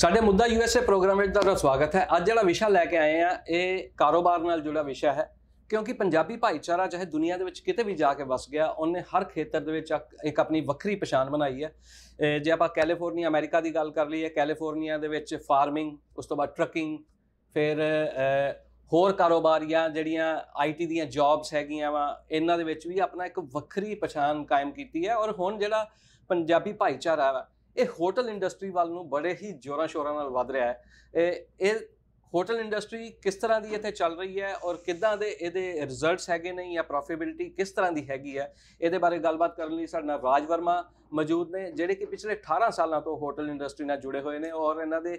ਸਾਡੇ ਮੁੱਦਾ USA programme ਵਿੱਚ ਤੁਹਾਡਾ ਸਵਾਗਤ ਹੈ ਅੱਜ ਜਿਹੜਾ ਵਿਸ਼ਾ ਲੈ ਕੇ ਆਏ ਆ ਇਹ ਕਾਰੋਬਾਰ ਨਾਲ ਜੁੜਿਆ ਵਿਸ਼ਾ ਹੈ ਕਿਉਂਕਿ ਪੰਜਾਬੀ ਭਾਈਚਾਰਾ ਚਾਹੇ ਦੁਨੀਆ ਦੇ ਵਿੱਚ ਕਿਤੇ ਵੀ ਜਾ ਕੇ ਵਸ ਗਿਆ ਉਹਨੇ ਹਰ ਖੇਤਰ ਦੇ ਵਿੱਚ ਇੱਕ ਆਪਣੀ ਵੱਖਰੀ ਪਛਾਣ ਬਣਾਈ ਹੈ ਜੇ ਆਪਾਂ ਕੈਲੀਫੋਰਨੀਆ ਅਮਰੀਕਾ ਦੀ ਗੱਲ ਕਰ ਲਈਏ ਕੈਲੀਫੋਰਨੀਆ ਦੇ ਵਿੱਚ ਫਾਰਮਿੰਗ ਉਸ ਤੋਂ ਬਾਅਦ ਟਰੱਕਿੰਗ ਫਿਰ ਹੋਰ ਕਾਰੋਬਾਰੀਆਂ ਜਿਹੜੀਆਂ ਆਈਟੀ ਦੀਆਂ ਜੌਬਸ ਹੈਗੀਆਂ ਵਾ ਇਹਨਾਂ ਦੇ ਵਿੱਚ ਵੀ ਆਪਣਾ ਇੱਕ ਵੱਖਰੀ ਪਛਾਣ ਕਾਇਮ ਕੀਤੀ ਹੈ ਔਰ ਹੁਣ ਜਿਹੜਾ ਪੰਜਾਬੀ ਭਾਈਚਾਰਾ ਹੈ ਇਹ ਹੋਟਲ ਇੰਡਸਟਰੀ ਵੱਲ ਨੂੰ ਬੜੇ ਹੀ ਜ਼ੋਰਾਂ ਸ਼ੋਰਾਂ ਨਾਲ ਵਧ ਰਿਹਾ ਹੈ ਇਹ ਇਹ ਹੋਟਲ ਇੰਡਸਟਰੀ ਕਿਸ ਤਰ੍ਹਾਂ ਦੀ ਇੱਥੇ ਚੱਲ ਰਹੀ ਹੈ ਔਰ ਕਿੱਦਾਂ ਦੇ ਇਹਦੇ ਰਿਜ਼ਲਟਸ ਹੈਗੇ ਨਹੀਂ ਜਾਂ ਪ੍ਰੋਫਿਟੇਬਿਲਟੀ ਕਿਸ ਤਰ੍ਹਾਂ ਦੀ ਹੈਗੀ ਹੈ ਇਹਦੇ ਬਾਰੇ ਗੱਲਬਾਤ ਕਰਨ ਲਈ ਸਾਡੇ ਨਾਲ ਰਾਜ ਵਰਮਾ ਮੌਜੂਦ ਨੇ ਜਿਹੜੇ ਕਿ ਪਿਛਲੇ 18 ਸਾਲਾਂ ਤੋਂ ਹੋਟਲ ਇੰਡਸਟਰੀ ਨਾਲ ਜੁੜੇ ਹੋਏ ਨੇ ਔਰ ਇਹਨਾਂ ਦੇ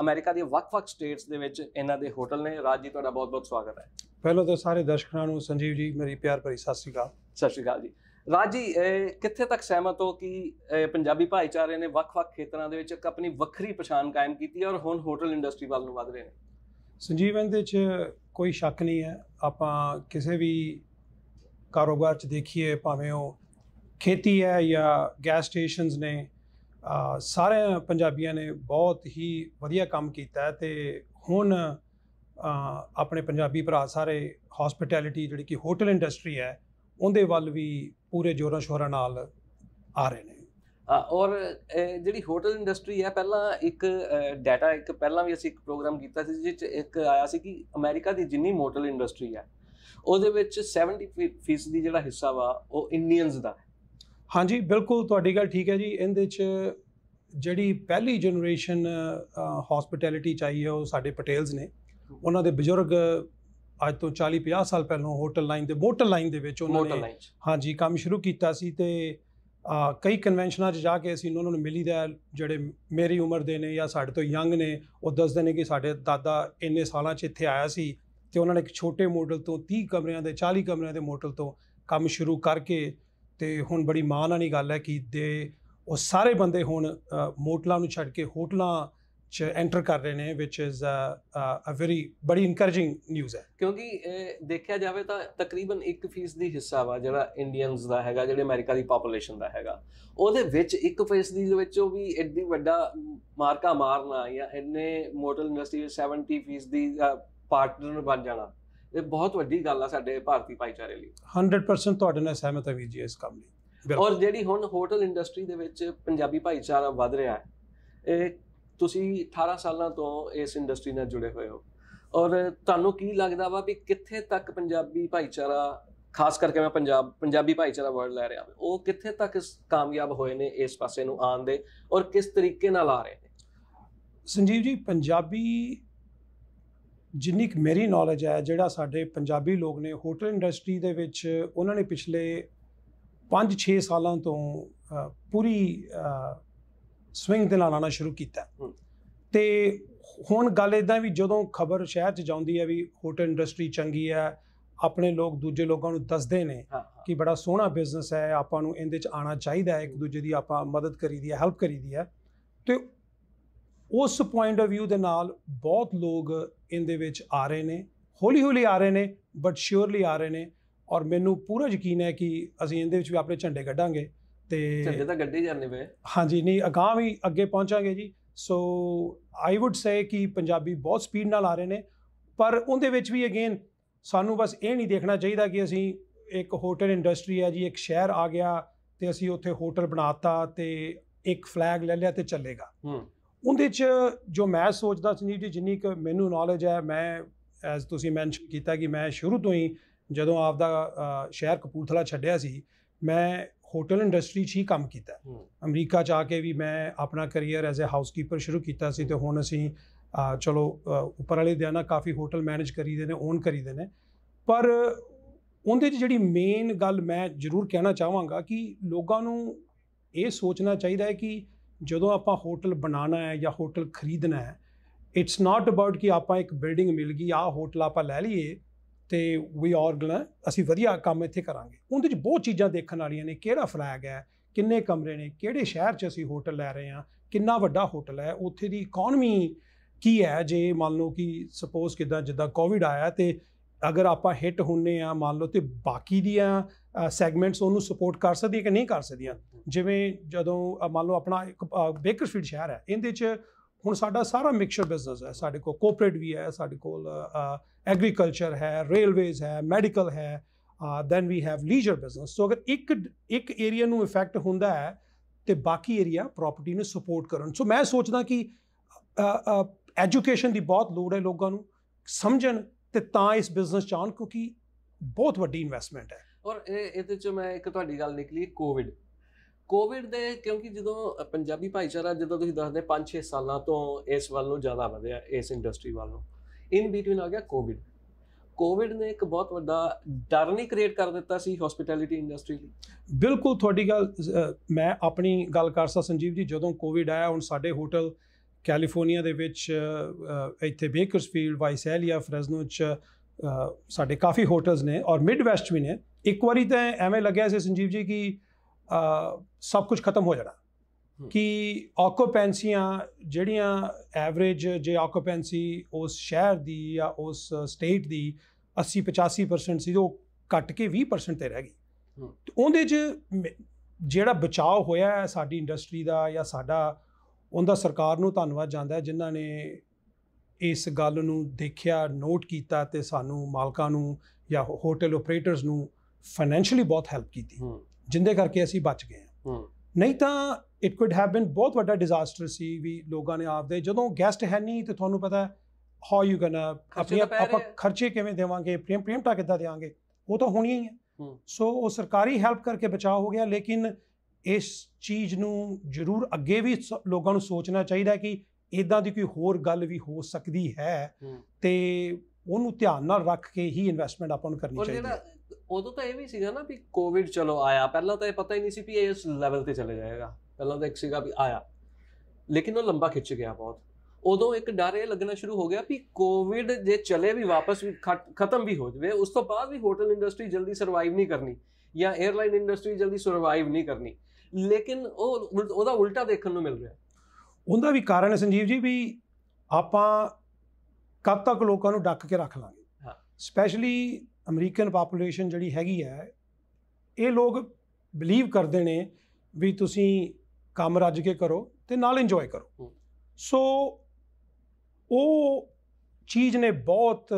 ਅਮਰੀਕਾ ਦੇ ਵੱਖ-ਵੱਖ ਸਟੇਟਸ ਦੇ ਵਿੱਚ ਇਹਨਾਂ ਦੇ ਹੋਟਲ ਨੇ ਰਾਜ ਜੀ ਤੁਹਾਡਾ ਬਹੁਤ-ਬਹੁਤ ਸਵਾਗਤ ਹੈ ਪਹਿਲਾਂ ਤਾਂ ਸਾਰੇ ਦਰਸ਼ਕਾਂ ਨੂੰ ਸੰਜੀਵ ਜੀ ਮੇਰੀ ਪਿਆਰ ਭਰੀ ਸਤਿ ਸ਼੍ਰੀ ਅਕਾਲ ਸਤਿ ਸ਼੍ਰੀ ਅਕਾਲ ਜੀ ਰਾਜੀ ਕਿੱਥੇ ਤੱਕ ਸਹਿਮਤ ਹੋ ਕਿ ਪੰਜਾਬੀ ਭਾਈਚਾਰੇ ਨੇ ਵੱਖ-ਵੱਖ ਖੇਤਰਾਂ ਦੇ ਵਿੱਚ ਇੱਕ ਆਪਣੀ ਵੱਖਰੀ ਪਛਾਣ ਕਾਇਮ ਕੀਤੀ ਹੈ ਔਰ ਹੁਣ ਹੋਟਲ ਇੰਡਸਟਰੀ ਵੱਲ ਨੂੰ ਵਧ ਰਹੇ ਨੇ ਸੰਜੀਵ ਇਹਦੇ ਵਿੱਚ ਕੋਈ ਸ਼ੱਕ ਨਹੀਂ ਹੈ ਆਪਾਂ ਕਿਸੇ ਵੀ ਕਾਰੋਬਾਰ 'ਚ ਦੇਖੀਏ ਭਾਵੇਂ ਉਹ ਖੇਤੀ ਹੈ ਜਾਂ ਗੈਸ ਸਟੇਸ਼ਨਸ ਨੇ ਸਾਰੇ ਪੰਜਾਬੀਆਂ ਨੇ ਬਹੁਤ ਹੀ ਵਧੀਆ ਕੰਮ ਕੀਤਾ ਤੇ ਹੁਣ ਆਪਣੇ ਪੰਜਾਬੀ ਭਰਾ ਸਾਰੇ ਹਸਪਿਟੈਲਿਟੀ ਜਿਹੜੀ ਕਿ ਹੋਟਲ ਇੰਡਸਟਰੀ ਹੈ ਉਹਦੇ ਵੱਲ ਵੀ ਪੂਰੇ ਜੋਰਾਂ ਸ਼ੋਰਾਂ ਨਾਲ ਆ ਰਹੇ ਨੇ ਔਰ ਜਿਹੜੀ ਹੋਟਲ ਇੰਡਸਟਰੀ ਹੈ ਪਹਿਲਾਂ ਇੱਕ ਡਾਟਾ ਇੱਕ ਪਹਿਲਾਂ ਵੀ ਅਸੀਂ ਇੱਕ ਪ੍ਰੋਗਰਾਮ ਕੀਤਾ ਸੀ ਜਿਸ ਵਿੱਚ ਇੱਕ ਆਇਆ ਸੀ ਕਿ ਅਮਰੀਕਾ ਦੀ ਜਿੰਨੀ ਹੋਟਲ ਇੰਡਸਟਰੀ ਹੈ ਉਹਦੇ ਵਿੱਚ 70% ਦੀ ਜਿਹੜਾ ਹਿੱਸਾ ਵਾ ਉਹ ਇੰਡੀਅਨਸ ਦਾ ਹੈ ਹਾਂਜੀ ਬਿਲਕੁਲ ਤੁਹਾਡੀ ਗੱਲ ਠੀਕ ਹੈ ਜੀ ਇਹਦੇ 'ਚ ਜਿਹੜੀ ਪਹਿਲੀ ਜਨਰੇਸ਼ਨ ਹਸਪਿਟੈਲਿਟੀ ਚਾਹੀਏ ਉਹ ਸਾਡੇ ਪਟੇਲਸ ਨੇ ਉਹਨਾਂ ਦੇ ਬਜ਼ੁਰਗ ਅੱਜ ਤੋਂ 40 50 ਸਾਲ ਪਹਿਲਾਂ ਹੋਟਲ ਲਾਈਨ ਦੇ ਮੋਟਲ ਲਾਈਨ ਦੇ ਵਿੱਚ ਉਹਨਾਂ ਨੇ ਹਾਂਜੀ ਕੰਮ ਸ਼ੁਰੂ ਕੀਤਾ ਸੀ ਤੇ ਆ ਕਈ ਕਨਵੈਨਸ਼ਨਾਂ 'ਚ ਜਾ ਕੇ ਅਸੀਂ ਉਹਨਾਂ ਨੂੰ ਮਿਲੀਦਾ ਜਿਹੜੇ ਮੇਰੀ ਉਮਰ ਦੇ ਨੇ ਜਾਂ ਸਾਡੇ ਤੋਂ ਯੰਗ ਨੇ ਉਹ ਦੱਸਦੇ ਨੇ ਕਿ ਸਾਡੇ ਦਾਦਾ ਇੰਨੇ ਸਾਲਾਂ 'ਚ ਇੱਥੇ ਆਇਆ ਸੀ ਤੇ ਉਹਨਾਂ ਨੇ ਇੱਕ ਛੋਟੇ ਮੋਡਲ ਤੋਂ 30 ਕਮਰਿਆਂ ਦੇ 40 ਕਮਰਿਆਂ ਦੇ ਮੋਡਲ ਤੋਂ ਕੰਮ ਸ਼ੁਰੂ ਕਰਕੇ ਤੇ ਹੁਣ ਬੜੀ ਮਾਣ ਵਾਲੀ ਗੱਲ ਹੈ ਕਿ ਦੇ ਉਹ ਸਾਰੇ ਬੰਦੇ ਹੁਣ ਮੋਟਲਾਂ ਨੂੰ ਛੱਡ ਕੇ ਹੋਟਲਾਂ ਚ ਐਂਟਰ ਕਰ ਰਹੇ ਨੇ which is a a very ਬੜੀ ਇਨਕਰੇਜਿੰਗ ਨਿਊਜ਼ ਹੈ ਕਿਉਂਕਿ ਦੇਖਿਆ ਜਾਵੇ ਤਾਂ ਤਕਰੀਬਨ 1% ਦੀ ਹਿੱਸਾ ਵਾ ਜਿਹੜਾ ਇੰਡੀਅਨਸ ਦਾ ਹੈਗਾ ਜਿਹੜੇ ਅਮਰੀਕਾ ਦੀ ਪੋਪੂਲੇਸ਼ਨ ਦਾ ਹੈਗਾ ਉਹਦੇ ਵਿੱਚ 1% ਦੀ ਵਿੱਚ ਉਹ ਵੀ ਇੰਨੀ ਵੱਡਾ ਮਾਰਕਾ ਮਾਰਨਾ ਜਾਂ ਇੰਨੇ ਮੋਟਲ ਇੰਡਸਟਰੀ 70% ਦੀ ਪਾਰਟਨਰ ਬਣ ਜਾਣਾ ਇਹ ਬਹੁਤ ਵੱਡੀ ਗੱਲ ਆ ਸਾਡੇ ਭਾਰਤੀ ਭਾਈਚਾਰੇ ਲਈ 100% ਤੁਹਾਡੇ ਨਾਲ ਸਹਿਮਤ ਹਾਂ ਵੀ ਜੀ ਇਸ ਕੰਮ ਲਈ ਔਰ ਜਿਹੜੀ ਹੁਣ ਹੋਟਲ ਇੰਡਸਟਰੀ ਦੇ ਵਿੱਚ ਪੰਜਾਬੀ ਭਾਈਚਾਰਾ ਵੱਧ ਰਿਹਾ ਹੈ ਇਹ ਤੁਸੀਂ 18 ਸਾਲਾਂ ਤੋਂ ਇਸ ਇੰਡਸਟਰੀ ਨਾਲ ਜੁੜੇ ਹੋਏ ਹੋ ਔਰ ਤੁਹਾਨੂੰ ਕੀ ਲੱਗਦਾ ਵਾ ਵੀ ਕਿੱਥੇ ਤੱਕ ਪੰਜਾਬੀ ਭਾਈਚਾਰਾ ਖਾਸ ਕਰਕੇ ਮੈਂ ਪੰਜਾਬ ਪੰਜਾਬੀ ਭਾਈਚਾਰਾ ਵਰਡ ਲੈ ਰਿਹਾ ਉਹ ਕਿੱਥੇ ਤੱਕ ਕਾਮਯਾਬ ਹੋਏ ਨੇ ਇਸ ਪਾਸੇ ਨੂੰ ਆਣ ਦੇ ਔਰ ਕਿਸ ਤਰੀਕੇ ਨਾਲ ਆ ਰਹੇ ਨੇ ਸੰਜੀਵ ਜੀ ਪੰਜਾਬੀ ਜਿੰਨੀ ਕਿ ਮੇਰੀ ਨੌਲੇਜ ਹੈ ਜਿਹੜਾ ਸਾਡੇ ਪੰਜਾਬੀ ਲੋਕ ਨੇ ਹੋਟਲ ਇੰਡਸਟਰੀ ਦੇ ਵਿੱਚ ਉਹਨਾਂ ਨੇ ਪਿਛਲੇ 5-6 ਸਾਲਾਂ ਤੋਂ ਪੂਰੀ ਸਵਿੰਗ ਦੇ ਨਾਲ ਆਣਾ ਸ਼ੁਰੂ ਕੀਤਾ ਤੇ ਹੁਣ ਗੱਲ ਇਦਾਂ ਵੀ ਜਦੋਂ ਖਬਰ ਸ਼ਹਿਰ 'ਚ ਜਾਂਦੀ ਹੈ ਵੀ ਹੋਟਲ ਇੰਡਸਟਰੀ ਚੰਗੀ ਹੈ ਆਪਣੇ ਲੋਕ ਦੂਜੇ ਲੋਕਾਂ ਨੂੰ ਦੱਸਦੇ ਨੇ ਕਿ ਬੜਾ ਸੋਹਣਾ ਬਿਜ਼ਨਸ ਹੈ ਆਪਾਂ ਨੂੰ ਇਹਦੇ 'ਚ ਆਣਾ ਚਾਹੀਦਾ ਹੈ ਇੱਕ ਦੂਜੇ ਦੀ ਆਪਾਂ ਮਦਦ ਕਰੀਦੀ ਹੈ ਹੈਲਪ ਕਰੀਦੀ ਹੈ ਤੇ ਉਸ ਪੁਆਇੰਟ ਆਫ View ਦੇ ਨਾਲ ਬਹੁਤ ਲੋਕ ਇਹਦੇ ਵਿੱਚ ਆ ਰਹੇ ਨੇ ਹੌਲੀ ਹੌਲੀ ਆ ਰਹੇ ਨੇ ਬਟ ਸ਼ੋਰਲੀ ਆ ਰਹੇ ਨੇ ਔਰ ਮੈਨੂੰ ਪੂਰਾ ਯਕੀਨ ਹੈ ਕਿ ਅਸੀਂ ਇਹਦੇ ਵਿੱਚ ਵੀ ਆਪਣੇ ਝੰਡੇ ਕੱਢਾਂਗੇ ਤੇ ਅੱਗੇ ਤਾਂ ਗੱਡੀ ਜਾਂਦੇ ਪਏ ਹਾਂਜੀ ਨਹੀਂ ਅਗਾਹ ਵੀ ਅੱਗੇ ਪਹੁੰਚਾਂਗੇ ਜੀ ਸੋ ਆਈ ਊਡ ਸੇ ਕਿ ਪੰਜਾਬੀ ਬਹੁਤ ਸਪੀਡ ਨਾਲ ਆ ਰਹੇ ਨੇ ਪਰ ਉਹਦੇ ਵਿੱਚ ਵੀ ਅਗੇਨ ਸਾਨੂੰ ਬਸ ਇਹ ਨਹੀਂ ਦੇਖਣਾ ਚਾਹੀਦਾ ਕਿ ਅਸੀਂ ਇੱਕ ਹੋਟਲ ਇੰਡਸਟਰੀ ਹੈ ਜੀ ਇੱਕ ਸ਼ਹਿਰ ਆ ਗਿਆ ਤੇ ਅਸੀਂ ਉੱਥੇ ਹੋਟਲ ਬਣਾਤਾ ਤੇ ਇੱਕ ਫਲੈਗ ਲੈ ਲਿਆ ਤੇ ਚੱਲੇਗਾ ਹੂੰ ਉਹਦੇ ਚ ਜੋ ਮੈਂ ਸੋਚਦਾ ਸੀ ਜੀ ਜਿੰਨੀ ਕਿ ਮੈਨੂੰ ਨੌਲੇਜ ਹੈ ਮੈਂ ਐਸ ਤੁਸੀਂ ਮੈਂਸ਼ਨ ਕੀਤਾ ਕਿ ਮੈਂ ਸ਼ੁਰੂ ਤੋਂ ਹੀ ਜਦੋਂ ਆਪਦਾ ਸ਼ਹਿਰ ਕਪੂਰਥਲਾ ਛੱਡਿਆ ਸੀ ਮੈਂ ਹੋਟਲ ਇੰਡਸਟਰੀ 'ਚ ਹੀ ਕੰਮ ਕੀਤਾ ਅਮਰੀਕਾ 'ਚ ਆ ਕੇ ਵੀ ਮੈਂ ਆਪਣਾ ਕੈਰੀਅਰ ਐਜ਼ ਅ ਹਾਊਸਕੀਪਰ ਸ਼ੁਰੂ ਕੀਤਾ ਸੀ ਤੇ ਹੁਣ ਅਸੀਂ ਚਲੋ ਉੱਪਰ ਵਾਲੇ ਦੇ ਨਾਲ ਕਾਫੀ ਹੋਟਲ ਮੈਨੇਜ ਕਰੀਦੇ ਨੇ ਓਨ ਕਰੀਦੇ ਨੇ ਪਰ ਉਹਦੇ 'ਚ ਜਿਹੜੀ ਮੇਨ ਗੱਲ ਮੈਂ ਜ਼ਰੂਰ ਕਹਿਣਾ ਚਾਹਾਂਗਾ ਕਿ ਲੋਕਾਂ ਨੂੰ ਇਹ ਸੋਚਣਾ ਚਾਹੀਦਾ ਹੈ ਕਿ ਜਦੋਂ ਆਪਾਂ ਹੋਟਲ ਬਣਾਉਣਾ ਹੈ ਜਾਂ ਹੋਟਲ ਖਰੀਦਣਾ ਹੈ ਇਟਸ ਨਾਟ ਅਬਾਊਟ ਕਿ ਆਪਾਂ ਇੱਕ ਬਿਲਡਿੰਗ ਮਿਲ ਗਈ ਆ ਹੋਟਲ ਆਪਾਂ ਲੈ ਲਈਏ ਤੇ ਵੀ ਆਰ ਗਣਾ ਅਸੀਂ ਵਧੀਆ ਕੰਮ ਇੱਥੇ ਕਰਾਂਗੇ ਉਹਦੇ ਵਿੱਚ ਬਹੁਤ ਚੀਜ਼ਾਂ ਦੇਖਣ ਵਾਲੀਆਂ ਨੇ ਕਿਹੜਾ ਫਲੈਗ ਹੈ ਕਿੰਨੇ ਕਮਰੇ ਨੇ ਕਿਹੜੇ ਸ਼ਹਿਰ 'ਚ ਅਸੀਂ ਹੋਟਲ ਲੈ ਰਹੇ ਹਾਂ ਕਿੰਨਾ ਵੱਡਾ ਹੋਟਲ ਹੈ ਉੱਥੇ ਦੀ ਇਕਨੋਮੀ ਕੀ ਹੈ ਜੇ ਮੰਨ ਲਓ ਕਿ ਸਪੋਜ਼ ਕਿਦਾਂ ਜਿੱਦਾਂ ਕੋਵਿਡ ਆਇਆ ਤੇ ਅਗਰ ਆਪਾਂ ਹਿੱਟ ਹੁੰਨੇ ਆ ਮੰਨ ਲਓ ਤੇ ਬਾਕੀ ਦੀਆਂ ਸੈਗਮੈਂਟਸ ਉਹਨੂੰ ਸਪੋਰਟ ਕਰ ਸਕਦੀਆਂ ਕਿ ਨਹੀਂ ਕਰ ਸਕਦੀਆਂ ਜਿਵੇਂ ਜਦੋਂ ਮੰਨ ਲਓ ਆਪਣਾ ਇੱਕ ਬੇਕਰਫੀਲਡ ਸ਼ਹਿਰ ਹੈ ਇਹਦੇ 'ਚ ਹੁਣ ਸਾਡਾ ਸਾਰਾ ਮਿਕਸਚਰ ਬਿਜ਼ਨਸ ਹੈ ਸਾਡੇ ਕੋਲ ਕੋਆਪਰੇਟ ਵੀ ਹੈ ਸਾਡੇ ਕੋਲ ਐਗਰੀਕਲਚਰ ਹੈ ਰੇਲਵੇਜ਼ ਹੈ ਮੈਡੀਕਲ ਹੈ then we have leisure business so ਅਗਰ ਇੱਕ ਇੱਕ ਏਰੀਆ ਨੂੰ ਇਫੈਕਟ ਹੁੰਦਾ ਹੈ ਤੇ ਬਾਕੀ ਏਰੀਆ ਪ੍ਰਾਪਰਟੀ ਨੂੰ ਸਪੋਰਟ ਕਰਨ ਸੋ ਮੈਂ ਸੋਚਦਾ ਕਿ ਐਜੂਕੇਸ਼ਨ ਦੀ ਬਹੁਤ ਲੋੜ ਹੈ ਲੋਕਾਂ ਨੂੰ ਸਮਝਣ ਤੇ ਤਾਂ ਇਸ ਬਿਜ਼ਨਸ ਚਾਹਣ ਕਿਉਂਕਿ ਬਹੁਤ ਵੱਡੀ ਇਨਵੈਸਟਮੈਂਟ ਹੈ ਔਰ ਇਹਦੇ ਚ ਮੈਂ ਇੱਕ ਤੁਹਾਡੀ ਗੱਲ ਨਿਕਲੀ ਕੋਵਿਡ ਕੋਵਿਡ ਦੇ ਕਿਉਂਕਿ ਜਦੋਂ ਪੰਜਾਬੀ ਭਾਈਚਾਰਾ ਜਦੋਂ ਤੁਸੀਂ ਦੱਸਦੇ 5-6 ਸਾਲਾਂ ਤੋਂ ਇਸ ਵੱਲ ਨੂੰ ਜ਼ਿਆਦਾ ਵਧਿਆ ਇਸ ਇੰਡਸਟਰੀ ਵੱਲ ਨੂੰ ਇਨ ਬੀਟਵੀਨ ਆ ਗਿਆ ਕੋਵਿਡ ਕੋਵਿਡ ਨੇ ਇੱਕ ਬਹੁਤ ਵੱਡਾ ਡਰ ਨਹੀਂ ਕ੍ਰੀਏਟ ਕਰ ਦਿੱਤਾ ਸੀ ਹਸਪਿਟੈਲਿਟੀ ਇੰਡਸਟਰੀ ਲਈ ਬਿਲਕੁਲ ਤੁਹਾਡੀ ਗੱਲ ਮੈਂ ਆਪਣੀ ਗੱਲ ਕਰ ਸਕਦਾ ਸੰਜੀਵ ਜੀ ਜਦੋਂ ਕੋਵਿਡ ਆਇਆ ਹੁਣ ਸਾਡੇ ਹੋਟਲ ਕੈਲੀਫੋਰਨੀਆ ਦੇ ਵਿੱਚ ਇੱਥੇ ਬੇਕਰਸਫੀਲਡ ਵਾਈਸੈਲੀਆ ਫਰੈਜ਼ਨੋ ਚ ਸਾਡੇ ਕਾਫੀ ਹੋਟਲਸ ਨੇ ਔਰ ਮਿਡ ਵੈਸਟ ਵੀ ਨੇ ਇੱਕ ਵਾਰੀ ਤਾਂ ਐਵੇਂ ਲੱਗਿਆ ਸੀ ਸੰਜੀਵ ਜੀ ਕਿ ਸਭ ਕੁਝ ਖਤਮ ਹੋ ਜਾਣਾ ਕਿ ਆਕੂਪੈਂਸੀਆਂ ਜਿਹੜੀਆਂ ਐਵਰੇਜ ਜੇ ਆਕੂਪੈਂਸੀ ਉਸ ਸ਼ਹਿਰ ਦੀ ਜਾਂ ਉਸ ਸਟੇਟ ਦੀ 80 85% ਸੀ ਉਹ ਕੱਟ ਕੇ 20% ਤੇ ਰਹਿ ਗਈ ਤੇ ਉਹਦੇ 'ਚ ਜਿਹੜਾ ਬਚਾਅ ਹੋਇਆ ਸਾਡੀ ਇੰਡਸਟਰੀ ਦਾ ਜਾਂ ਸਾਡਾ ਉਹਦਾ ਸਰਕਾਰ ਨੂੰ ਧੰਨਵਾਦ ਜਾਂਦਾ ਜਿਨ੍ਹਾਂ ਨੇ ਇਸ ਗੱਲ ਨੂੰ ਦੇਖਿਆ ਨੋਟ ਕੀਤਾ ਤੇ ਸਾਨੂੰ ਮਾਲਕਾਂ ਨੂੰ ਜਾਂ ਹੋਟਲ ਆਪਰੇਟਰਸ ਨੂੰ ਫਾਈਨੈਂਸ਼ੀਅਲੀ ਬਹੁਤ ਹੈਲਪ ਕੀਤੀ ਜਿੰਦੇ ਕਰਕੇ ਅਸੀਂ ਬਚ ਗਏ ਹਾਂ ਨਹੀਂ ਤਾਂ ਇਟ ਕੁਡ ਹੈਵ ਬੀਨ ਬਹੁਤ ਵੱਡਾ ਡਿਜ਼ਾਸਟਰ ਸੀ ਵੀ ਲੋਕਾਂ ਨੇ ਆਪਦੇ ਜਦੋਂ ਗੈਸਟ ਹੈ ਨਹੀਂ ਤੇ ਤੁਹਾਨੂੰ ਪਤਾ ਹਾਊ ਯੂ ਗਨਾ ਆਪਣੇ ਆਪਾਂ ਖਰਚੇ ਕਿਵੇਂ ਦੇਵਾਂਗੇ ਪ੍ਰੇਮ ਪ੍ਰੇਮ ਟਾ ਕਿੱਦਾਂ ਦੇਵਾਂਗੇ ਉਹ ਤਾਂ ਹੋਣੀ ਹੀ ਹੈ ਸੋ ਉਹ ਸਰਕਾਰੀ ਹੈਲਪ ਕਰਕੇ ਬਚਾਅ ਹੋ ਗਿਆ ਲੇਕਿਨ ਇਸ ਚੀਜ਼ ਨੂੰ ਜ਼ਰੂਰ ਅੱਗੇ ਵੀ ਲੋਕਾਂ ਨੂੰ ਸੋਚਣਾ ਚਾਹੀਦਾ ਕਿ ਇਦਾਂ ਦੀ ਕੋਈ ਹੋਰ ਗੱਲ ਵੀ ਹੋ ਸਕਦੀ ਹੈ ਤੇ ਉਹਨੂੰ ਧਿਆਨ ਨਾਲ ਰੱਖ ਕੇ ਹੀ ਇਨਵੈਸਟਮੈਂਟ ਆਪਾਂ ਨੂੰ ਕਰਨੀ ਚਾਹੀਦੀ ਹੈ ਉਦੋਂ ਤਾਂ ਇਹ ਵੀ ਸੀਗਾ ਨਾ ਵੀ ਕੋਵਿਡ ਚਲੋ ਆਇਆ ਪਹਿਲਾਂ ਤਾਂ ਇਹ ਪਤਾ ਹੀ ਨਹੀਂ ਸੀ ਵੀ ਇਹ ਇਸ ਲੈਵਲ ਤੇ ਚਲੇ ਜਾਏਗਾ ਪਹਿਲਾਂ ਤਾਂ ਇੱਕ ਸੀਗਾ ਵੀ ਆਇਆ ਲੇਕਿਨ ਉਹ ਲੰਬਾ ਖਿੱਚ ਗਿਆ ਬਹੁਤ ਉਦੋਂ ਇੱਕ ਡਰ ਇਹ ਲੱਗਣਾ ਸ਼ੁਰੂ ਹੋ ਗਿਆ ਵੀ ਕੋਵਿਡ ਜੇ ਚਲੇ ਵੀ ਵਾਪਸ ਖਤਮ ਵੀ ਹੋ ਜਵੇ ਉਸ ਤੋਂ ਬਾਅਦ ਵੀ ਹੋਟਲ ਇੰਡਸਟਰੀ ਜਲਦੀ ਸਰਵਾਈਵ ਨਹੀਂ ਕਰਨੀ ਜਾਂ 에ਅਰਲਾਈਨ ਇੰਡਸਟਰੀ ਜਲਦੀ ਸਰਵਾਈਵ ਨਹੀਂ ਕਰਨੀ ਲੇਕਿਨ ਉਹ ਉਹਦਾ ਉਲਟਾ ਦੇਖਣ ਨੂੰ ਮਿਲ ਰਿਹਾ ਉਹਦਾ ਵੀ ਕਾਰਨ ਹੈ ਸੰਜੀਵ ਜੀ ਵੀ ਆਪਾਂ ਕਦ ਤੱਕ ਲੋਕਾਂ ਨੂੰ ਡੱਕ ਕੇ ਰੱਖ ਲਾਂਗੇ ਹਾਂ ਸਪੈਸ਼ਲੀ ਅਮਰੀਕਨ ਪਾਪੂਲੇਸ਼ਨ ਜਿਹੜੀ ਹੈਗੀ ਹੈ ਇਹ ਲੋਕ ਬਲੀਵ ਕਰਦੇ ਨੇ ਵੀ ਤੁਸੀਂ ਕੰਮ ਰੱਜ ਕੇ ਕਰੋ ਤੇ ਨਾਲ ਇੰਜੋਏ ਕਰੋ ਸੋ ਉਹ ਚੀਜ਼ ਨੇ ਬਹੁਤ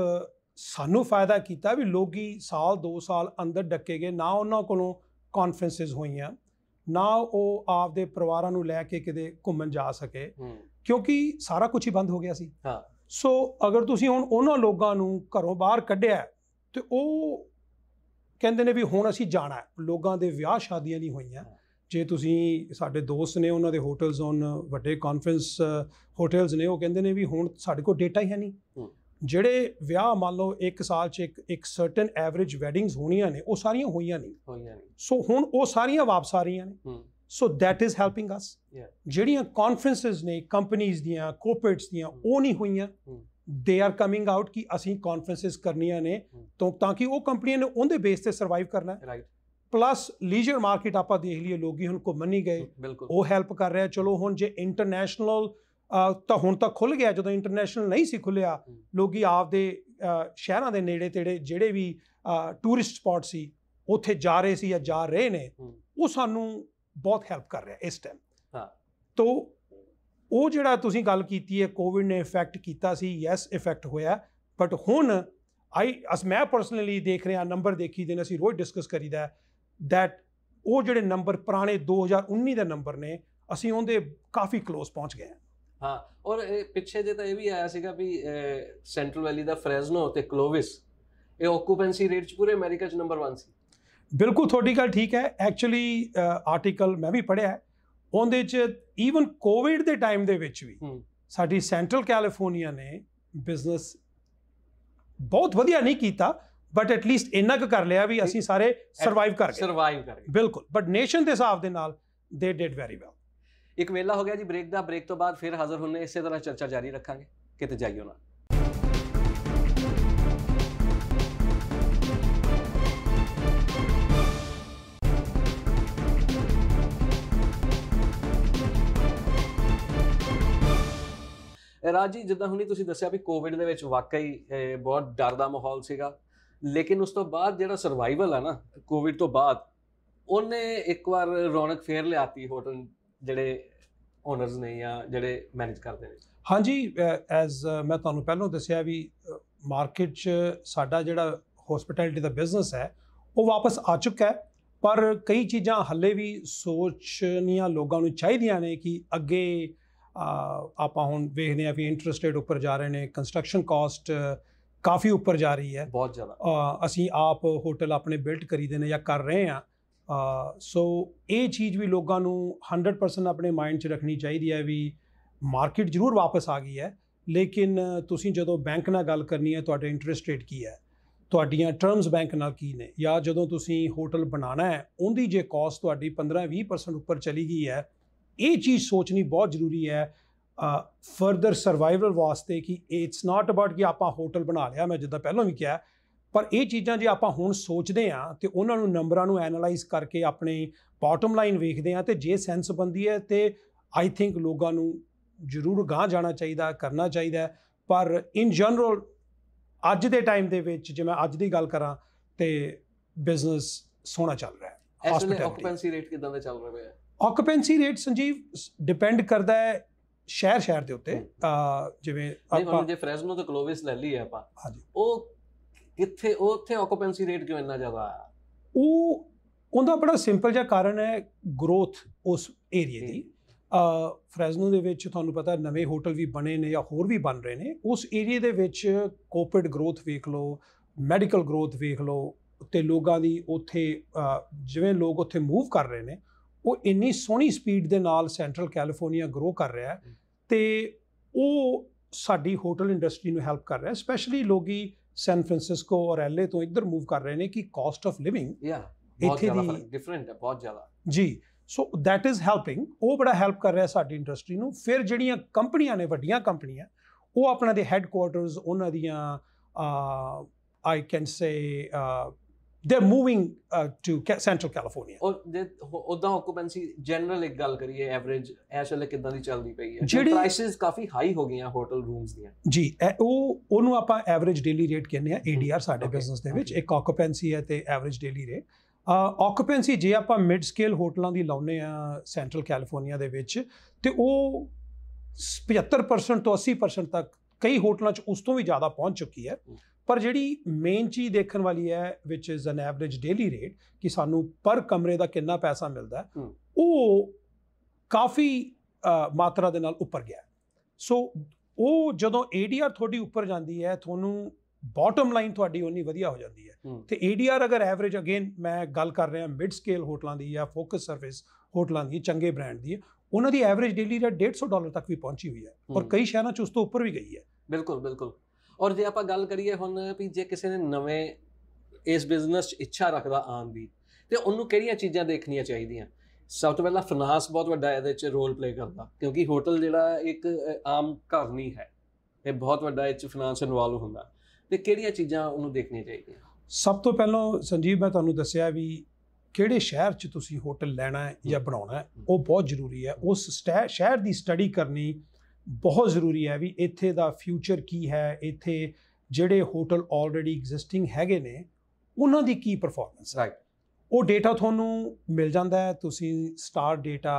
ਸਾਨੂੰ ਫਾਇਦਾ ਕੀਤਾ ਵੀ ਲੋਕੀ ਸਾਲ 2 ਸਾਲ ਅੰਦਰ ਡੱਕੇ ਗਏ ਨਾ ਉਹਨਾਂ ਕੋਲੋਂ ਕਾਨਫਰੰਸਸ ਹੋਈਆਂ ਨਾ ਉਹ ਆਪਦੇ ਪਰਿਵਾਰਾਂ ਨੂੰ ਲੈ ਕੇ ਕਿਤੇ ਘੁੰਮਣ ਜਾ ਸਕੇ ਕਿਉਂਕਿ ਸਾਰਾ ਕੁਝ ਹੀ ਬੰਦ ਹੋ ਗਿਆ ਸੀ ਹਾਂ ਸੋ ਅਗਰ ਤੁਸੀਂ ਹੁਣ ਉਹਨਾਂ ਲੋਕਾਂ ਨੂੰ ਘਰੋਂ ਬਾਹਰ ਕੱਢਿਆ ਤੇ ਉਹ ਕਹਿੰਦੇ ਨੇ ਵੀ ਹੁਣ ਅਸੀਂ ਜਾਣਾ ਲੋਕਾਂ ਦੇ ਵਿਆਹ ਸ਼ਾਦੀਆਂ ਨਹੀਂ ਹੋਈਆਂ ਜੇ ਤੁਸੀਂ ਸਾਡੇ ਦੋਸਤ ਨੇ ਉਹਨਾਂ ਦੇ ਹੋਟਲਸ ਔਨ ਵੱਡੇ ਕਾਨਫਰੰਸ ਹੋਟਲਸ ਨੇ ਉਹ ਕਹਿੰਦੇ ਨੇ ਵੀ ਹੁਣ ਸਾਡੇ ਕੋਲ ਡੇਟਾ ਹੀ ਹੈ ਨਹੀਂ ਜਿਹੜੇ ਵਿਆਹ ਮੰਨ ਲਓ ਇੱਕ ਸਾਲ 'ਚ ਇੱਕ ਇੱਕ ਸਰਟਨ ਐਵਰੇਜ ਵੈਡਿੰਗਸ ਹੋਣੀਆਂ ਨੇ ਉਹ ਸਾਰੀਆਂ ਹੋਈਆਂ ਨਹੀਂ ਹੋਈਆਂ ਨਹੀਂ ਸੋ ਹੁਣ ਉਹ ਸਾਰੀਆਂ ਵਾਪਸ ਆ ਰਹੀਆਂ ਨੇ so that is helping us ਜਿਹੜੀਆਂ ਕਾਨਫਰੰਸਸ ਨੇ ਕੰਪਨੀਆਂ ਦੀਆਂ ਕੋਰਪੋਰੇਟਸ ਦੀਆਂ ਉਹ ਨਹੀਂ ਹੋਈਆਂ ਦੇ ਆਰ ਕਮਿੰਗ ਆਊਟ ਕਿ ਅਸੀਂ ਕਾਨਫਰੰਸਸ ਕਰਨੀਆਂ ਨੇ ਤੋਂ ਤਾਂ ਕਿ ਉਹ ਕੰਪਨੀਆਂ ਨੇ ਉਹਦੇ ਬੇਸ ਤੇ ਸਰਵਾਈਵ ਕਰਨਾ ਹੈ ਰਾਈਟ ਪਲੱਸ ਲੀਜਰ ਮਾਰਕੀਟ ਆਪਾਂ ਦੇਖ ਲਈਏ ਲੋਕੀ ਹੁਣ ਘੁੰਮਣ ਨਹੀਂ ਗਏ ਉਹ ਹੈਲਪ ਕਰ ਰਿਹਾ ਚਲੋ ਹੁਣ ਜੇ ਇੰਟਰਨੈਸ਼ਨਲ ਤਾਂ ਹੁਣ ਤਾਂ ਖੁੱਲ ਗਿਆ ਜਦੋਂ ਇੰਟਰਨੈਸ਼ਨਲ ਨਹੀਂ ਸੀ ਖੁੱਲਿਆ ਲੋਕੀ ਆਪਦੇ ਸ਼ਹਿਰਾਂ ਦੇ ਨੇੜੇ ਤੇੜੇ ਜਿਹੜੇ ਵੀ ਟੂਰਿਸਟ ਸਪੌਟ ਸੀ ਉੱਥੇ ਜਾ ਰਹੇ ਸੀ ਜਾਂ ਜਾ ਰਹੇ ਨੇ ਉਹ ਸਾਨੂੰ ਬਹੁਤ ਹੈਲਪ ਕਰ ਰਿਹਾ ਇਸ ਟਾਈਮ ਹਾਂ ਤੋਂ ਉਹ ਜਿਹੜਾ ਤੁਸੀਂ ਗੱਲ ਕੀਤੀ ਹੈ ਕੋਵਿਡ ਨੇ ਇਫੈਕਟ ਕੀਤਾ ਸੀ ਯੈਸ ਇਫੈਕਟ ਹੋਇਆ ਬਟ ਹੁਣ ਆਈ ਅਸ ਮੈਂ ਪਰਸਨਲੀ ਦੇਖ ਰਿਹਾ ਨੰਬਰ ਦੇਖੀ ਦੇ ਨੇ ਅਸੀਂ ਰੋਜ਼ ਡਿਸਕਸ ਕਰੀਦਾ ਥੈਟ ਉਹ ਜਿਹੜੇ ਨੰਬਰ ਪੁਰਾਣੇ 2019 ਦੇ ਨੰਬਰ ਨੇ ਅਸੀਂ ਉਹਦੇ ਕਾਫੀ ক্লোਜ਼ ਪਹੁੰਚ ਗਏ ਹਾਂ ਹਾਂ ਔਰ ਪਿੱਛੇ ਜੇ ਤਾਂ ਇਹ ਵੀ ਆਇਆ ਸੀਗਾ ਵੀ ਸੈਂਟਰਲ ਵੈਲੀ ਦਾ ਫ੍ਰੈਜ਼ਨੋ ਤੇ ਕਲੋਵਿਸ ਇਹ ਓਕੂਪੈਂਸੀ ਰੇਟ ਚ ਪੂਰੇ ਅਮਰੀਕਾ ਚ ਨੰਬਰ 1 ਸੀ ਬਿਲਕੁਲ ਤੁਹਾਡੀ ਗੱਲ ਠੀਕ ਹੈ ਐਕਚੁਅਲੀ ਆਰਟੀਕਲ ਮੈਂ ਵੀ ਪੜਿਆ ਉਹਦੇ 'ਚ ਈਵਨ ਕੋਵਿਡ ਦੇ ਟਾਈਮ ਦੇ ਵਿੱਚ ਵੀ ਸਾਡੀ ਸੈਂਟਰਲ ਕੈਲੀਫੋਰਨੀਆ ਨੇ ਬਿਜ਼ਨਸ ਬਹੁਤ ਵਧੀਆ ਨਹੀਂ ਕੀਤਾ ਬਟ ਐਟ ਲੀਸਟ ਇੰਨਾ ਕੁ ਕਰ ਲਿਆ ਵੀ ਅਸੀਂ ਸਾਰੇ ਸਰਵਾਈਵ ਕਰ ਗਏ ਸਰਵਾਈਵ ਕਰ ਗਏ ਬਿਲਕੁਲ ਬਟ ਨੇਸ਼ਨ ਦੇ ਹਿਸਾਬ ਦੇ ਨਾਲ ਦੇ ਡਿਡ ਵੈਰੀ ਵੈਲ ਇੱਕ ਵੇਲਾ ਹੋ ਗਿਆ ਜੀ ਬ੍ਰੇਕ ਦਾ ਬ੍ਰੇਕ ਤੋਂ ਬਾਅਦ ਫਿਰ ਹਾਜ਼ਰ ਹੁੰਨੇ ਇਸੇ ਤਰ੍ਹਾਂ ਚਰਚਾ ਜਾਰੀ ਰੱਖਾਂਗੇ ਕਿਤੇ ਜਾਈਓ ਨਾ ਰਾਜੀ ਜਿੱਦਾਂ ਹੁਣੀ ਤੁਸੀਂ ਦੱਸਿਆ ਵੀ ਕੋਵਿਡ ਦੇ ਵਿੱਚ ਵਾਕਈ ਬਹੁਤ ਡਰ ਦਾ ਮਾਹੌਲ ਸੀਗਾ ਲੇਕਿਨ ਉਸ ਤੋਂ ਬਾਅਦ ਜਿਹੜਾ ਸਰਵਾਈਵਲ ਆ ਨਾ ਕੋਵਿਡ ਤੋਂ ਬਾਅਦ ਉਹਨੇ ਇੱਕ ਵਾਰ ਰੌਣਕ ਫੇਰ ਲਿਆਤੀ ਹੋਟਲ ਜਿਹੜੇ ਓਨਰਸ ਨੇ ਜਾਂ ਜਿਹੜੇ ਮੈਨੇਜ ਕਰਦੇ ਨੇ ਹਾਂਜੀ ਐਜ਼ ਮੈਂ ਤੁਹਾਨੂੰ ਪਹਿਲਾਂ ਦੱਸਿਆ ਵੀ ਮਾਰਕੀਟ 'ਚ ਸਾਡਾ ਜਿਹੜਾ ਹਸਪਿਟੈਲਿਟੀ ਦਾ ਬਿਜ਼ਨਸ ਹੈ ਉਹ ਵਾਪਸ ਆ ਚੁੱਕਾ ਹੈ ਪਰ ਕਈ ਚੀਜ਼ਾਂ ਹੱਲੇ ਵੀ ਸੋਚਣੀਆਂ ਲੋਕਾਂ ਨੂੰ ਚਾਹੀਦੀਆਂ ਨੇ ਕਿ ਅੱਗੇ ਆਪਾਂ ਹੁਣ ਵੇਖਦੇ ਆ ਵੀ ਇੰਟਰਸਟ ਰੇਟ ਉੱਪਰ ਜਾ ਰਹੇ ਨੇ ਕੰਸਟਰਕਸ਼ਨ ਕਾਸਟ ਕਾਫੀ ਉੱਪਰ ਜਾ ਰਹੀ ਹੈ ਬਹੁਤ ਜ਼ਿਆਦਾ ਅਸੀਂ ਆਪ ਹੋਟਲ ਆਪਣੇ ਬਿਲਟ ਕਰੀਦੇ ਨੇ ਜਾਂ ਕਰ ਰਹੇ ਆ ਸੋ ਇਹ ਚੀਜ਼ ਵੀ ਲੋਕਾਂ ਨੂੰ 100% ਆਪਣੇ ਮਾਈਂਡ 'ਚ ਰੱਖਣੀ ਚਾਹੀਦੀ ਹੈ ਵੀ ਮਾਰਕੀਟ ਜ਼ਰੂਰ ਵਾਪਸ ਆ ਗਈ ਹੈ ਲੇਕਿਨ ਤੁਸੀਂ ਜਦੋਂ ਬੈਂਕ ਨਾਲ ਗੱਲ ਕਰਨੀ ਹੈ ਤੁਹਾਡੇ ਇੰਟਰਸਟ ਰੇਟ ਕੀ ਹੈ ਤੁਹਾਡੀਆਂ ਟਰਮਸ ਬੈਂਕ ਨਾਲ ਕੀ ਨੇ ਜਾਂ ਜਦੋਂ ਤੁਸੀਂ ਹੋਟਲ ਬਣਾਉਣਾ ਹੈ ਉਹਦੀ ਜੇ ਕਾਸਟ ਤੁਹਾਡੀ 15-20% ਉੱਪਰ ਚਲੀ ਗਈ ਹੈ ਇਹ ਚੀਜ਼ ਸੋਚਣੀ ਬਹੁਤ ਜ਼ਰੂਰੀ ਹੈ ਫਰਦਰ ਸਰਵਾਈਵਲ ਵਾਸਤੇ ਕਿ ਇਟਸ ਨਾਟ ਅਬਾਊਟ ਕਿ ਆਪਾਂ ਹੋਟਲ ਬਣਾ ਲਿਆ ਮੈਂ ਜਿੱਦਾਂ ਪਹਿਲਾਂ ਵੀ ਕਿਹਾ ਪਰ ਇਹ ਚੀਜ਼ਾਂ ਜੇ ਆਪਾਂ ਹੁਣ ਸੋਚਦੇ ਆ ਤੇ ਉਹਨਾਂ ਨੂੰ ਨੰਬਰਾਂ ਨੂੰ ਐਨਲਾਈਜ਼ ਕਰਕੇ ਆਪਣੇ ਬਾਟਮ ਲਾਈਨ ਵੇਖਦੇ ਆ ਤੇ ਜੇ ਸੈਂਸ ਬੰਦੀ ਹੈ ਤੇ ਆਈ ਥਿੰਕ ਲੋਕਾਂ ਨੂੰ ਜ਼ਰੂਰ ਗਾਂ ਜਾਣਾ ਚਾਹੀਦਾ ਕਰਨਾ ਚਾਹੀਦਾ ਪਰ ਇਨ ਜਨਰਲ ਅੱਜ ਦੇ ਟਾਈਮ ਦੇ ਵਿੱਚ ਜੇ ਮੈਂ ਅੱਜ ਦੀ ਗੱਲ ਕਰਾਂ ਤੇ ਬਿਜ਼ਨਸ ਸੋਹਣਾ ਚੱਲ ਰਿਹਾ ਹੈ ਹਸਪੀਟਲ ਆਕੂਪੈਂਸੀ ਰੇਟ ਕਿਦਾਂ ਦਾ ਚੱਲ ਰਿਹਾ ਹੈ ਆਕੂਪੈਂਸੀ ਰੇਟ ਸੰਜੀਵ ਡਿਪੈਂਡ ਕਰਦਾ ਹੈ ਸ਼ਹਿਰ ਸ਼ਹਿਰ ਦੇ ਉੱਤੇ ਜਿਵੇਂ ਆਪਾਂ ਜੇ ਫ੍ਰੈਜ਼ਨੋ ਤੇ ਕਲੋਵਿਸ ਲੈ ਲਈ ਆਪਾਂ ਹਾਂਜੀ ਉਹ ਕਿੱਥੇ ਉਹ ਉੱਥੇ ਆਕੂਪੈਂਸੀ ਰੇਟ ਕਿਉਂ ਇੰਨਾ ਜ਼ਿਆਦਾ ਆ ਉਹ ਉਹਦਾ ਬੜਾ ਸਿੰਪਲ ਜਿਹਾ ਕਾਰਨ ਹੈ ਗਰੋਥ ਉਸ ਏਰੀਆ ਦੀ ਫ੍ਰੈਜ਼ਨੋ ਦੇ ਵਿੱਚ ਤੁਹਾਨੂੰ ਪਤਾ ਨਵੇਂ ਹੋਟਲ ਵੀ ਬਣੇ ਨੇ ਜਾਂ ਹੋਰ ਵੀ ਬਣ ਰਹੇ ਨੇ ਉਸ ਏਰੀਆ ਦੇ ਵਿੱਚ ਕੋਪਰੇਟ ਗਰੋਥ ਵੇਖ ਲਓ ਮੈਡੀਕਲ ਗਰੋਥ ਵੇਖ ਲਓ ਤੇ ਲੋਕਾਂ ਦੀ ਉੱਥੇ ਜਿਵੇਂ ਲੋਕ ਉੱਥੇ ਮੂਵ ਕਰ ਰਹੇ ਨੇ ਉਹ ਇੰਨੀ ਸੋਹਣੀ ਸਪੀਡ ਦੇ ਨਾਲ ਸੈਂਟਰਲ ਕੈਲੀਫੋਰਨੀਆ ਗਰੋ ਕਰ ਰਿਹਾ ਹੈ ਤੇ ਉਹ ਸਾਡੀ ਹੋਟਲ ਇੰਡਸਟਰੀ ਨੂੰ ਹੈਲਪ ਕਰ ਰਿਹਾ ਹੈ ਸਪੈਸ਼ਲੀ ਲੋਕੀ ਸੈਨ ਫ੍ਰਾਂਸਿਸਕੋ ਔਰ ਐਲਏ ਤੋਂ ਇੱਧਰ ਮੂਵ ਕਰ ਰਹੇ ਨੇ ਕਿ ਕਾਸਟ ਆਫ ਲਿਵਿੰਗ ਯਾ ਇੱਥੇ ਦੀ ਡਿਫਰੈਂਟ ਹੈ ਬਹੁਤ ਜ਼ਿਆਦਾ ਜੀ ਸੋ ਥੈਟ ਇਜ਼ ਹੈਲਪਿੰਗ ਉਹ ਬੜਾ ਹੈਲਪ ਕਰ ਰਿਹਾ ਸਾਡੀ ਇੰਡਸਟਰੀ ਨੂੰ ਫਿਰ ਜਿਹੜੀਆਂ ਕੰਪਨੀਆਂ ਨੇ ਵੱਡੀਆਂ ਕੰਪਨੀਆਂ ਉਹ ਆਪਣਾ ਦੇ ਹੈੱਡਕੁਆਰਟਰਸ ਉਹਨਾਂ ਦੀਆਂ ਆਈ ਕੈਨ ਸੇ ਦੇ moving uh, to Central California. ਔਰ ਜੇ ਆਕੂਪੈਂਸੀ ਜਨਰਲ ਇੱਕ ਗੱਲ ਕਰੀਏ ਐਵਰੇਜ ਐਸ਼ਲੇ ਕਿਦਾਂ ਦੀ ਚੱਲਦੀ ਪਈ ਹੈ ਜਿਹੜੀ ਪ੍ਰਾਈਸਸ ਕਾਫੀ ਹਾਈ ਹੋ ਗਈਆਂ ਹੋਟਲ ਰੂਮਸ ਦੀਆਂ ਜੀ ਉਹ ਉਹਨੂੰ ਆਪਾਂ ਐਵਰੇਜ ਡੇਲੀ ਰੇਟ ਕਹਿੰਦੇ ਆ ਏਡੀਆਰ ਸਾਡੇ ਬਿਜ਼ਨਸ ਦੇ ਵਿੱਚ ਇੱਕ ਆਕੂਪੈਂਸੀ ਹੈ ਤੇ ਐਵਰੇਜ ਡੇਲੀ ਰੇਟ ਆਕੂਪੈਂਸੀ ਜੇ ਆਪਾਂ ਮਿਡ ਸਕੇਲ ਹੋਟਲਾਂ ਦੀ ਲਾਉਨੇ ਆ ਸੈਂਟਰਲ ਕੈਲੀਫੋਰਨੀਆ ਦੇ ਵਿੱਚ ਤੇ ਉਹ 75% ਤੋਂ 80% ਤੱਕ ਕਈ ਹੋਟਲਾਂ 'ਚ ਉਸ ਤੋਂ ਵੀ ਜ਼ਿਆਦਾ ਪਹੁੰਚ ਚੁੱਕੀ ਹੈ ਪਰ ਜਿਹੜੀ ਮੇਨ ਚੀਜ਼ ਦੇਖਣ ਵਾਲੀ ਹੈ which is an average daily rate ਕਿ ਸਾਨੂੰ ਪਰ ਕਮਰੇ ਦਾ ਕਿੰਨਾ ਪੈਸਾ ਮਿਲਦਾ ਉਹ ਕਾਫੀ ਮਾਤਰਾ ਦੇ ਨਾਲ ਉੱਪਰ ਗਿਆ ਸੋ ਉਹ ਜਦੋਂ ADR ਤੁਹਾਡੀ ਉੱਪਰ ਜਾਂਦੀ ਹੈ ਤੁਹਾਨੂੰ ਬਾਟਮ ਲਾਈਨ ਤੁਹਾਡੀ ਉਨੀ ਵਧੀਆ ਹੋ ਜਾਂਦੀ ਹੈ ਤੇ ADR ਅਗਰ ਐਵਰੇਜ ਅਗੇਨ ਮੈਂ ਗੱਲ ਕਰ ਰਿਹਾ ਮਿਡ ਸਕੇਲ ਹੋਟਲਾਂ ਦੀ ਜਾਂ ਫੋਕਸ ਸਰਵਿਸ ਹੋਟਲਾਂ ਦੀ ਚੰਗੇ ਬ੍ਰਾਂਡ ਦੀ ਉਹਨਾਂ ਦੀ ਐਵਰੇਜ ਡੇਲੀ ਰੇਟ 150 ਡਾਲਰ ਤੱਕ ਵੀ ਪਹੁੰਚੀ ਹੋਈ ਹੈ ਔਰ ਕਈ ਸ਼ਹਿਰਾਂ ਚ ਉਸ ਤੋਂ ਉੱਪਰ ਵੀ ਗਈ ਹੈ ਬਿਲਕੁਲ ਬਿਲਕੁਲ ਔਰ ਜੇ ਆਪਾਂ ਗੱਲ ਕਰੀਏ ਹੁਣ ਵੀ ਜੇ ਕਿਸੇ ਨੇ ਨਵੇਂ ਇਸ ਬਿਜ਼ਨਸ 'ਚ ਇੱਛਾ ਰੱਖਦਾ ਆਉਣ ਦੀ ਤੇ ਉਹਨੂੰ ਕਿਹੜੀਆਂ ਚੀਜ਼ਾਂ ਦੇਖਣੀਆਂ ਚਾਹੀਦੀਆਂ ਸਭ ਤੋਂ ਪਹਿਲਾਂ ਫਾਈਨਾਂਸ ਬਹੁਤ ਵੱਡਾ ਇਹਦੇ 'ਚ ਰੋਲ ਪਲੇ ਕਰਦਾ ਕਿਉਂਕਿ ਹੋਟਲ ਜਿਹੜਾ ਇੱਕ ਆਮ ਘਰ ਨਹੀਂ ਹੈ ਇਹ ਬਹੁਤ ਵੱਡਾ ਇਹ 'ਚ ਫਾਈਨਾਂਸ ਇਨਵੋਲਵ ਹੁੰਦਾ ਤੇ ਕਿਹੜੀਆਂ ਚੀਜ਼ਾਂ ਉਹਨੂੰ ਦੇਖਣੀਆਂ ਚਾਹੀਦੀਆਂ ਸਭ ਤੋਂ ਪਹਿਲਾਂ ਸੰਜੀਵ ਮੈਂ ਤੁਹਾਨੂੰ ਦੱਸਿਆ ਵੀ ਕਿਹੜੇ ਸ਼ਹਿਰ 'ਚ ਤੁਸੀਂ ਹੋਟਲ ਲੈਣਾ ਹੈ ਜਾਂ ਬਣਾਉਣਾ ਹੈ ਉਹ ਬਹੁਤ ਜ਼ਰੂਰੀ ਹੈ ਉਸ ਸ਼ਹਿਰ ਦੀ ਸਟੱਡੀ ਕਰਨੀ ਬਹੁਤ ਜ਼ਰੂਰੀ ਹੈ ਵੀ ਇੱਥੇ ਦਾ ਫਿਊਚਰ ਕੀ ਹੈ ਇੱਥੇ ਜਿਹੜੇ ਹੋਟਲ ਆਲਰੇਡੀ ਐਗਜ਼ਿਸਟਿੰਗ ਹੈਗੇ ਨੇ ਉਹਨਾਂ ਦੀ ਕੀ ਪਰਫਾਰਮੈਂਸ ਰਾਈਟ ਉਹ ਡੇਟਾ ਤੁਹਾਨੂੰ ਮਿਲ ਜਾਂਦਾ ਹੈ ਤੁਸੀਂ ਸਟਾਰ ਡੇਟਾ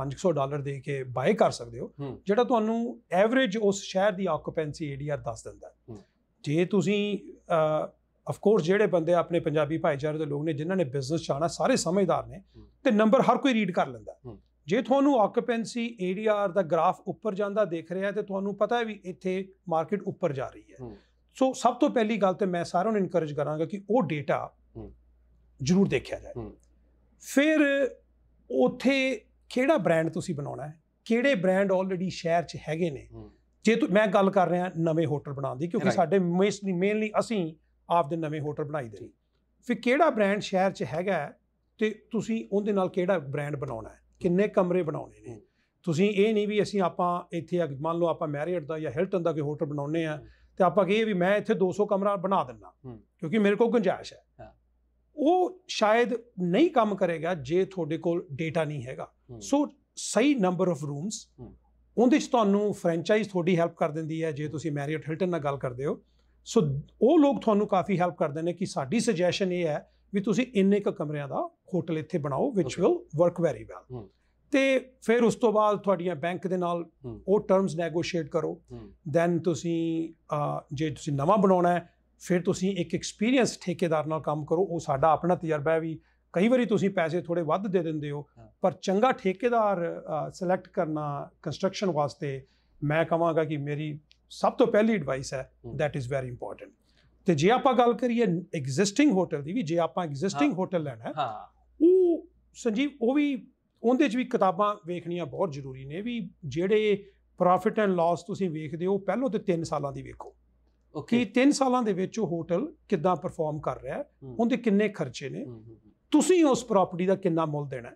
500 ਡਾਲਰ ਦੇ ਕੇ ਬਾਏ ਕਰ ਸਕਦੇ ਹੋ ਜਿਹੜਾ ਤੁਹਾਨੂੰ ਐਵਰੇਜ ਉਸ ਸ਼ਹਿਰ ਦੀ ਆਕੂਪੈਂਸੀ ਏਡੀਆਰ ਦੱਸ ਦਿੰਦਾ ਜੇ ਤੁਸੀਂ ਆਫ ਕੋਰਸ ਜਿਹੜੇ ਬੰਦੇ ਆਪਣੇ ਪੰਜਾਬੀ ਭਾਈਚਾਰੇ ਦੇ ਲੋਕ ਨੇ ਜਿਨ੍ਹਾਂ ਨੇ ਬਿਜ਼ਨਸ ਚਾਣਾ ਸਾਰੇ ਸਮਝਦਾਰ ਨੇ ਤੇ ਨੰਬਰ ਹਰ ਕੋਈ ਰੀਡ ਕਰ ਲੈਂਦਾ ਜੇ ਤੁਹਾਨੂੰ ਆਕਪੈਂਸੀ ਏਰੀਆ ਆਰ ਦਾ ਗ੍ਰਾਫ ਉੱਪਰ ਜਾਂਦਾ ਦੇਖ ਰਿਹਾ ਤੇ ਤੁਹਾਨੂੰ ਪਤਾ ਹੈ ਵੀ ਇੱਥੇ ਮਾਰਕੀਟ ਉੱਪਰ ਜਾ ਰਹੀ ਹੈ ਸੋ ਸਭ ਤੋਂ ਪਹਿਲੀ ਗੱਲ ਤੇ ਮੈਂ ਸਾਰਿਆਂ ਨੂੰ ਇਨਕਰੇਜ ਕਰਾਂਗਾ ਕਿ ਉਹ ਡੇਟਾ ਜ਼ਰੂਰ ਦੇਖਿਆ ਜਾਏ ਫਿਰ ਉਥੇ ਕਿਹੜਾ ਬ੍ਰਾਂਡ ਤੁਸੀਂ ਬਣਾਉਣਾ ਹੈ ਕਿਹੜੇ ਬ੍ਰਾਂਡ ਆਲਰੇਡੀ ਸ਼ਹਿਰ 'ਚ ਹੈਗੇ ਨੇ ਜੇ ਮੈਂ ਗੱਲ ਕਰ ਰਿਹਾ ਨਵੇਂ ਹੋਟਲ ਬਣਾਉਣ ਦੀ ਕਿਉਂਕਿ ਸਾਡੇ ਮੇਨਲੀ ਅਸੀਂ ਆਪ ਦੇ ਨਵੇਂ ਹੋਟਲ ਬਣਾਈ ਦੇ ਫਿਰ ਕਿਹੜਾ ਬ੍ਰਾਂਡ ਸ਼ਹਿਰ 'ਚ ਹੈਗਾ ਤੇ ਤੁਸੀਂ ਉਹਦੇ ਨਾਲ ਕਿਹੜਾ ਬ੍ਰਾਂਡ ਬਣਾਉਣਾ ਹੈ ਕਿੰਨੇ ਕਮਰੇ ਬਣਾਉਣੇ ਨੇ ਤੁਸੀਂ ਇਹ ਨਹੀਂ ਵੀ ਅਸੀਂ ਆਪਾਂ ਇੱਥੇ ਮੰਨ ਲਓ ਆਪਾਂ ਮੈਰੀਅਟ ਦਾ ਜਾਂ ਹਿਲਟਨ ਦਾ ਕੋਈ ਹੋਟਲ ਬਣਾਉਨੇ ਆ ਤੇ ਆਪਾਂ ਕਹੀਏ ਵੀ ਮੈਂ ਇੱਥੇ 200 ਕਮਰਾ ਬਣਾ ਦਿੰਨਾ ਕਿਉਂਕਿ ਮੇਰੇ ਕੋਲ ਗੁੰਜਾਇਸ਼ ਹੈ ਉਹ ਸ਼ਾਇਦ ਨਹੀਂ ਕੰਮ ਕਰੇਗਾ ਜੇ ਤੁਹਾਡੇ ਕੋਲ ਡੇਟਾ ਨਹੀਂ ਹੈਗਾ ਸੋ ਸਹੀ ਨੰਬਰ ਆਫ ਰੂਮਸ ਉਹਦੇ ਚ ਤੁਹਾਨੂੰ ਫਰੈਂਚਾਈਜ਼ ਤੁਹਾਡੀ ਹੈਲਪ ਕਰ ਦਿੰਦੀ ਹੈ ਜੇ ਤੁਸੀਂ ਮੈਰੀਅਟ ਹਿਲਟਨ ਨਾਲ ਗੱਲ ਕਰਦੇ ਹੋ ਸੋ ਉਹ ਲੋਕ ਤੁਹਾਨੂੰ ਕਾਫੀ ਹੈਲਪ ਕਰਦੇ ਨੇ ਕਿ ਸਾਡੀ ਸੁਜੈਸ਼ਨ ਇਹ ਹੈ ਵੀ ਤੁਸੀਂ ਇੰਨੇ ਕ ਕਮਰਿਆਂ ਦਾ ਹੋਟਲ ਇੱਥੇ ਬਣਾਓ which will work very well ਤੇ ਫਿਰ ਉਸ ਤੋਂ ਬਾਅਦ ਤੁਹਾਡੀਆਂ ਬੈਂਕ ਦੇ ਨਾਲ ਉਹ ਟਰਮਸ ਨੇਗੋਸ਼ੀਏਟ ਕਰੋ ਦੈਨ ਤੁਸੀਂ ਜੇ ਤੁਸੀਂ ਨਵਾਂ ਬਣਾਉਣਾ ਹੈ ਫਿਰ ਤੁਸੀਂ ਇੱਕ ਐਕਸਪੀਰੀਅੰਸ ਠੇਕੇਦਾਰ ਨਾਲ ਕੰਮ ਕਰੋ ਉਹ ਸਾਡਾ ਆਪਣਾ ਤਜਰਬਾ ਹੈ ਵੀ ਕਈ ਵਾਰੀ ਤੁਸੀਂ ਪੈਸੇ ਥੋੜੇ ਵੱਧ ਦੇ ਦਿੰਦੇ ਹੋ ਪਰ ਚੰਗਾ ਠੇਕੇਦਾਰ ਸਿਲੈਕਟ ਕਰਨਾ ਕੰਸਟਰਕਸ਼ਨ ਵਾਸਤੇ ਮੈਂ ਕਹਾਂਗਾ ਕਿ ਮੇਰੀ ਸਭ ਤੋਂ ਪਹਿਲੀ ਐਡਵਾਈਸ ਹੈ ਥੈਟ ਇਜ਼ ਵੈਰੀ ਇੰਪੋਰਟੈਂਟ ਤੇ ਜੇ ਆਪਾਂ ਗੱਲ ਕਰੀਏ ਐਗਜ਼ਿਸਟਿੰਗ ਹੋਟਲ ਦੀ ਵੀ ਜੇ ਆਪਾਂ ਐਗਜ਼ਿਸਟਿੰਗ ਹੋਟਲ ਲੈਣਾ ਹੈ ਸੰਜੀਵ ਉਹ ਵੀ ਉਹਦੇ 'ਚ ਵੀ ਕਿਤਾਬਾਂ ਵੇਖਣੀਆਂ ਬਹੁਤ ਜ਼ਰੂਰੀ ਨੇ ਵੀ ਜਿਹੜੇ ਪ੍ਰੋਫਿਟ ਐਂਡ ਲਾਸ ਤੁਸੀਂ ਵੇਖਦੇ ਹੋ ਪਹਿਲਾਂ ਤੇ 3 ਸਾਲਾਂ ਦੀ ਵੇਖੋ ਕਿ 3 ਸਾਲਾਂ ਦੇ ਵਿੱਚ ਉਹ ਹੋਟਲ ਕਿੱਦਾਂ ਪਰਫਾਰਮ ਕਰ ਰਿਹਾ ਹੈ ਉਹਦੇ ਕਿੰਨੇ ਖਰਚੇ ਨੇ ਤੁਸੀਂ ਉਸ ਪ੍ਰਾਪਰਟੀ ਦਾ ਕਿੰਨਾ ਮੁੱਲ ਦੇਣਾ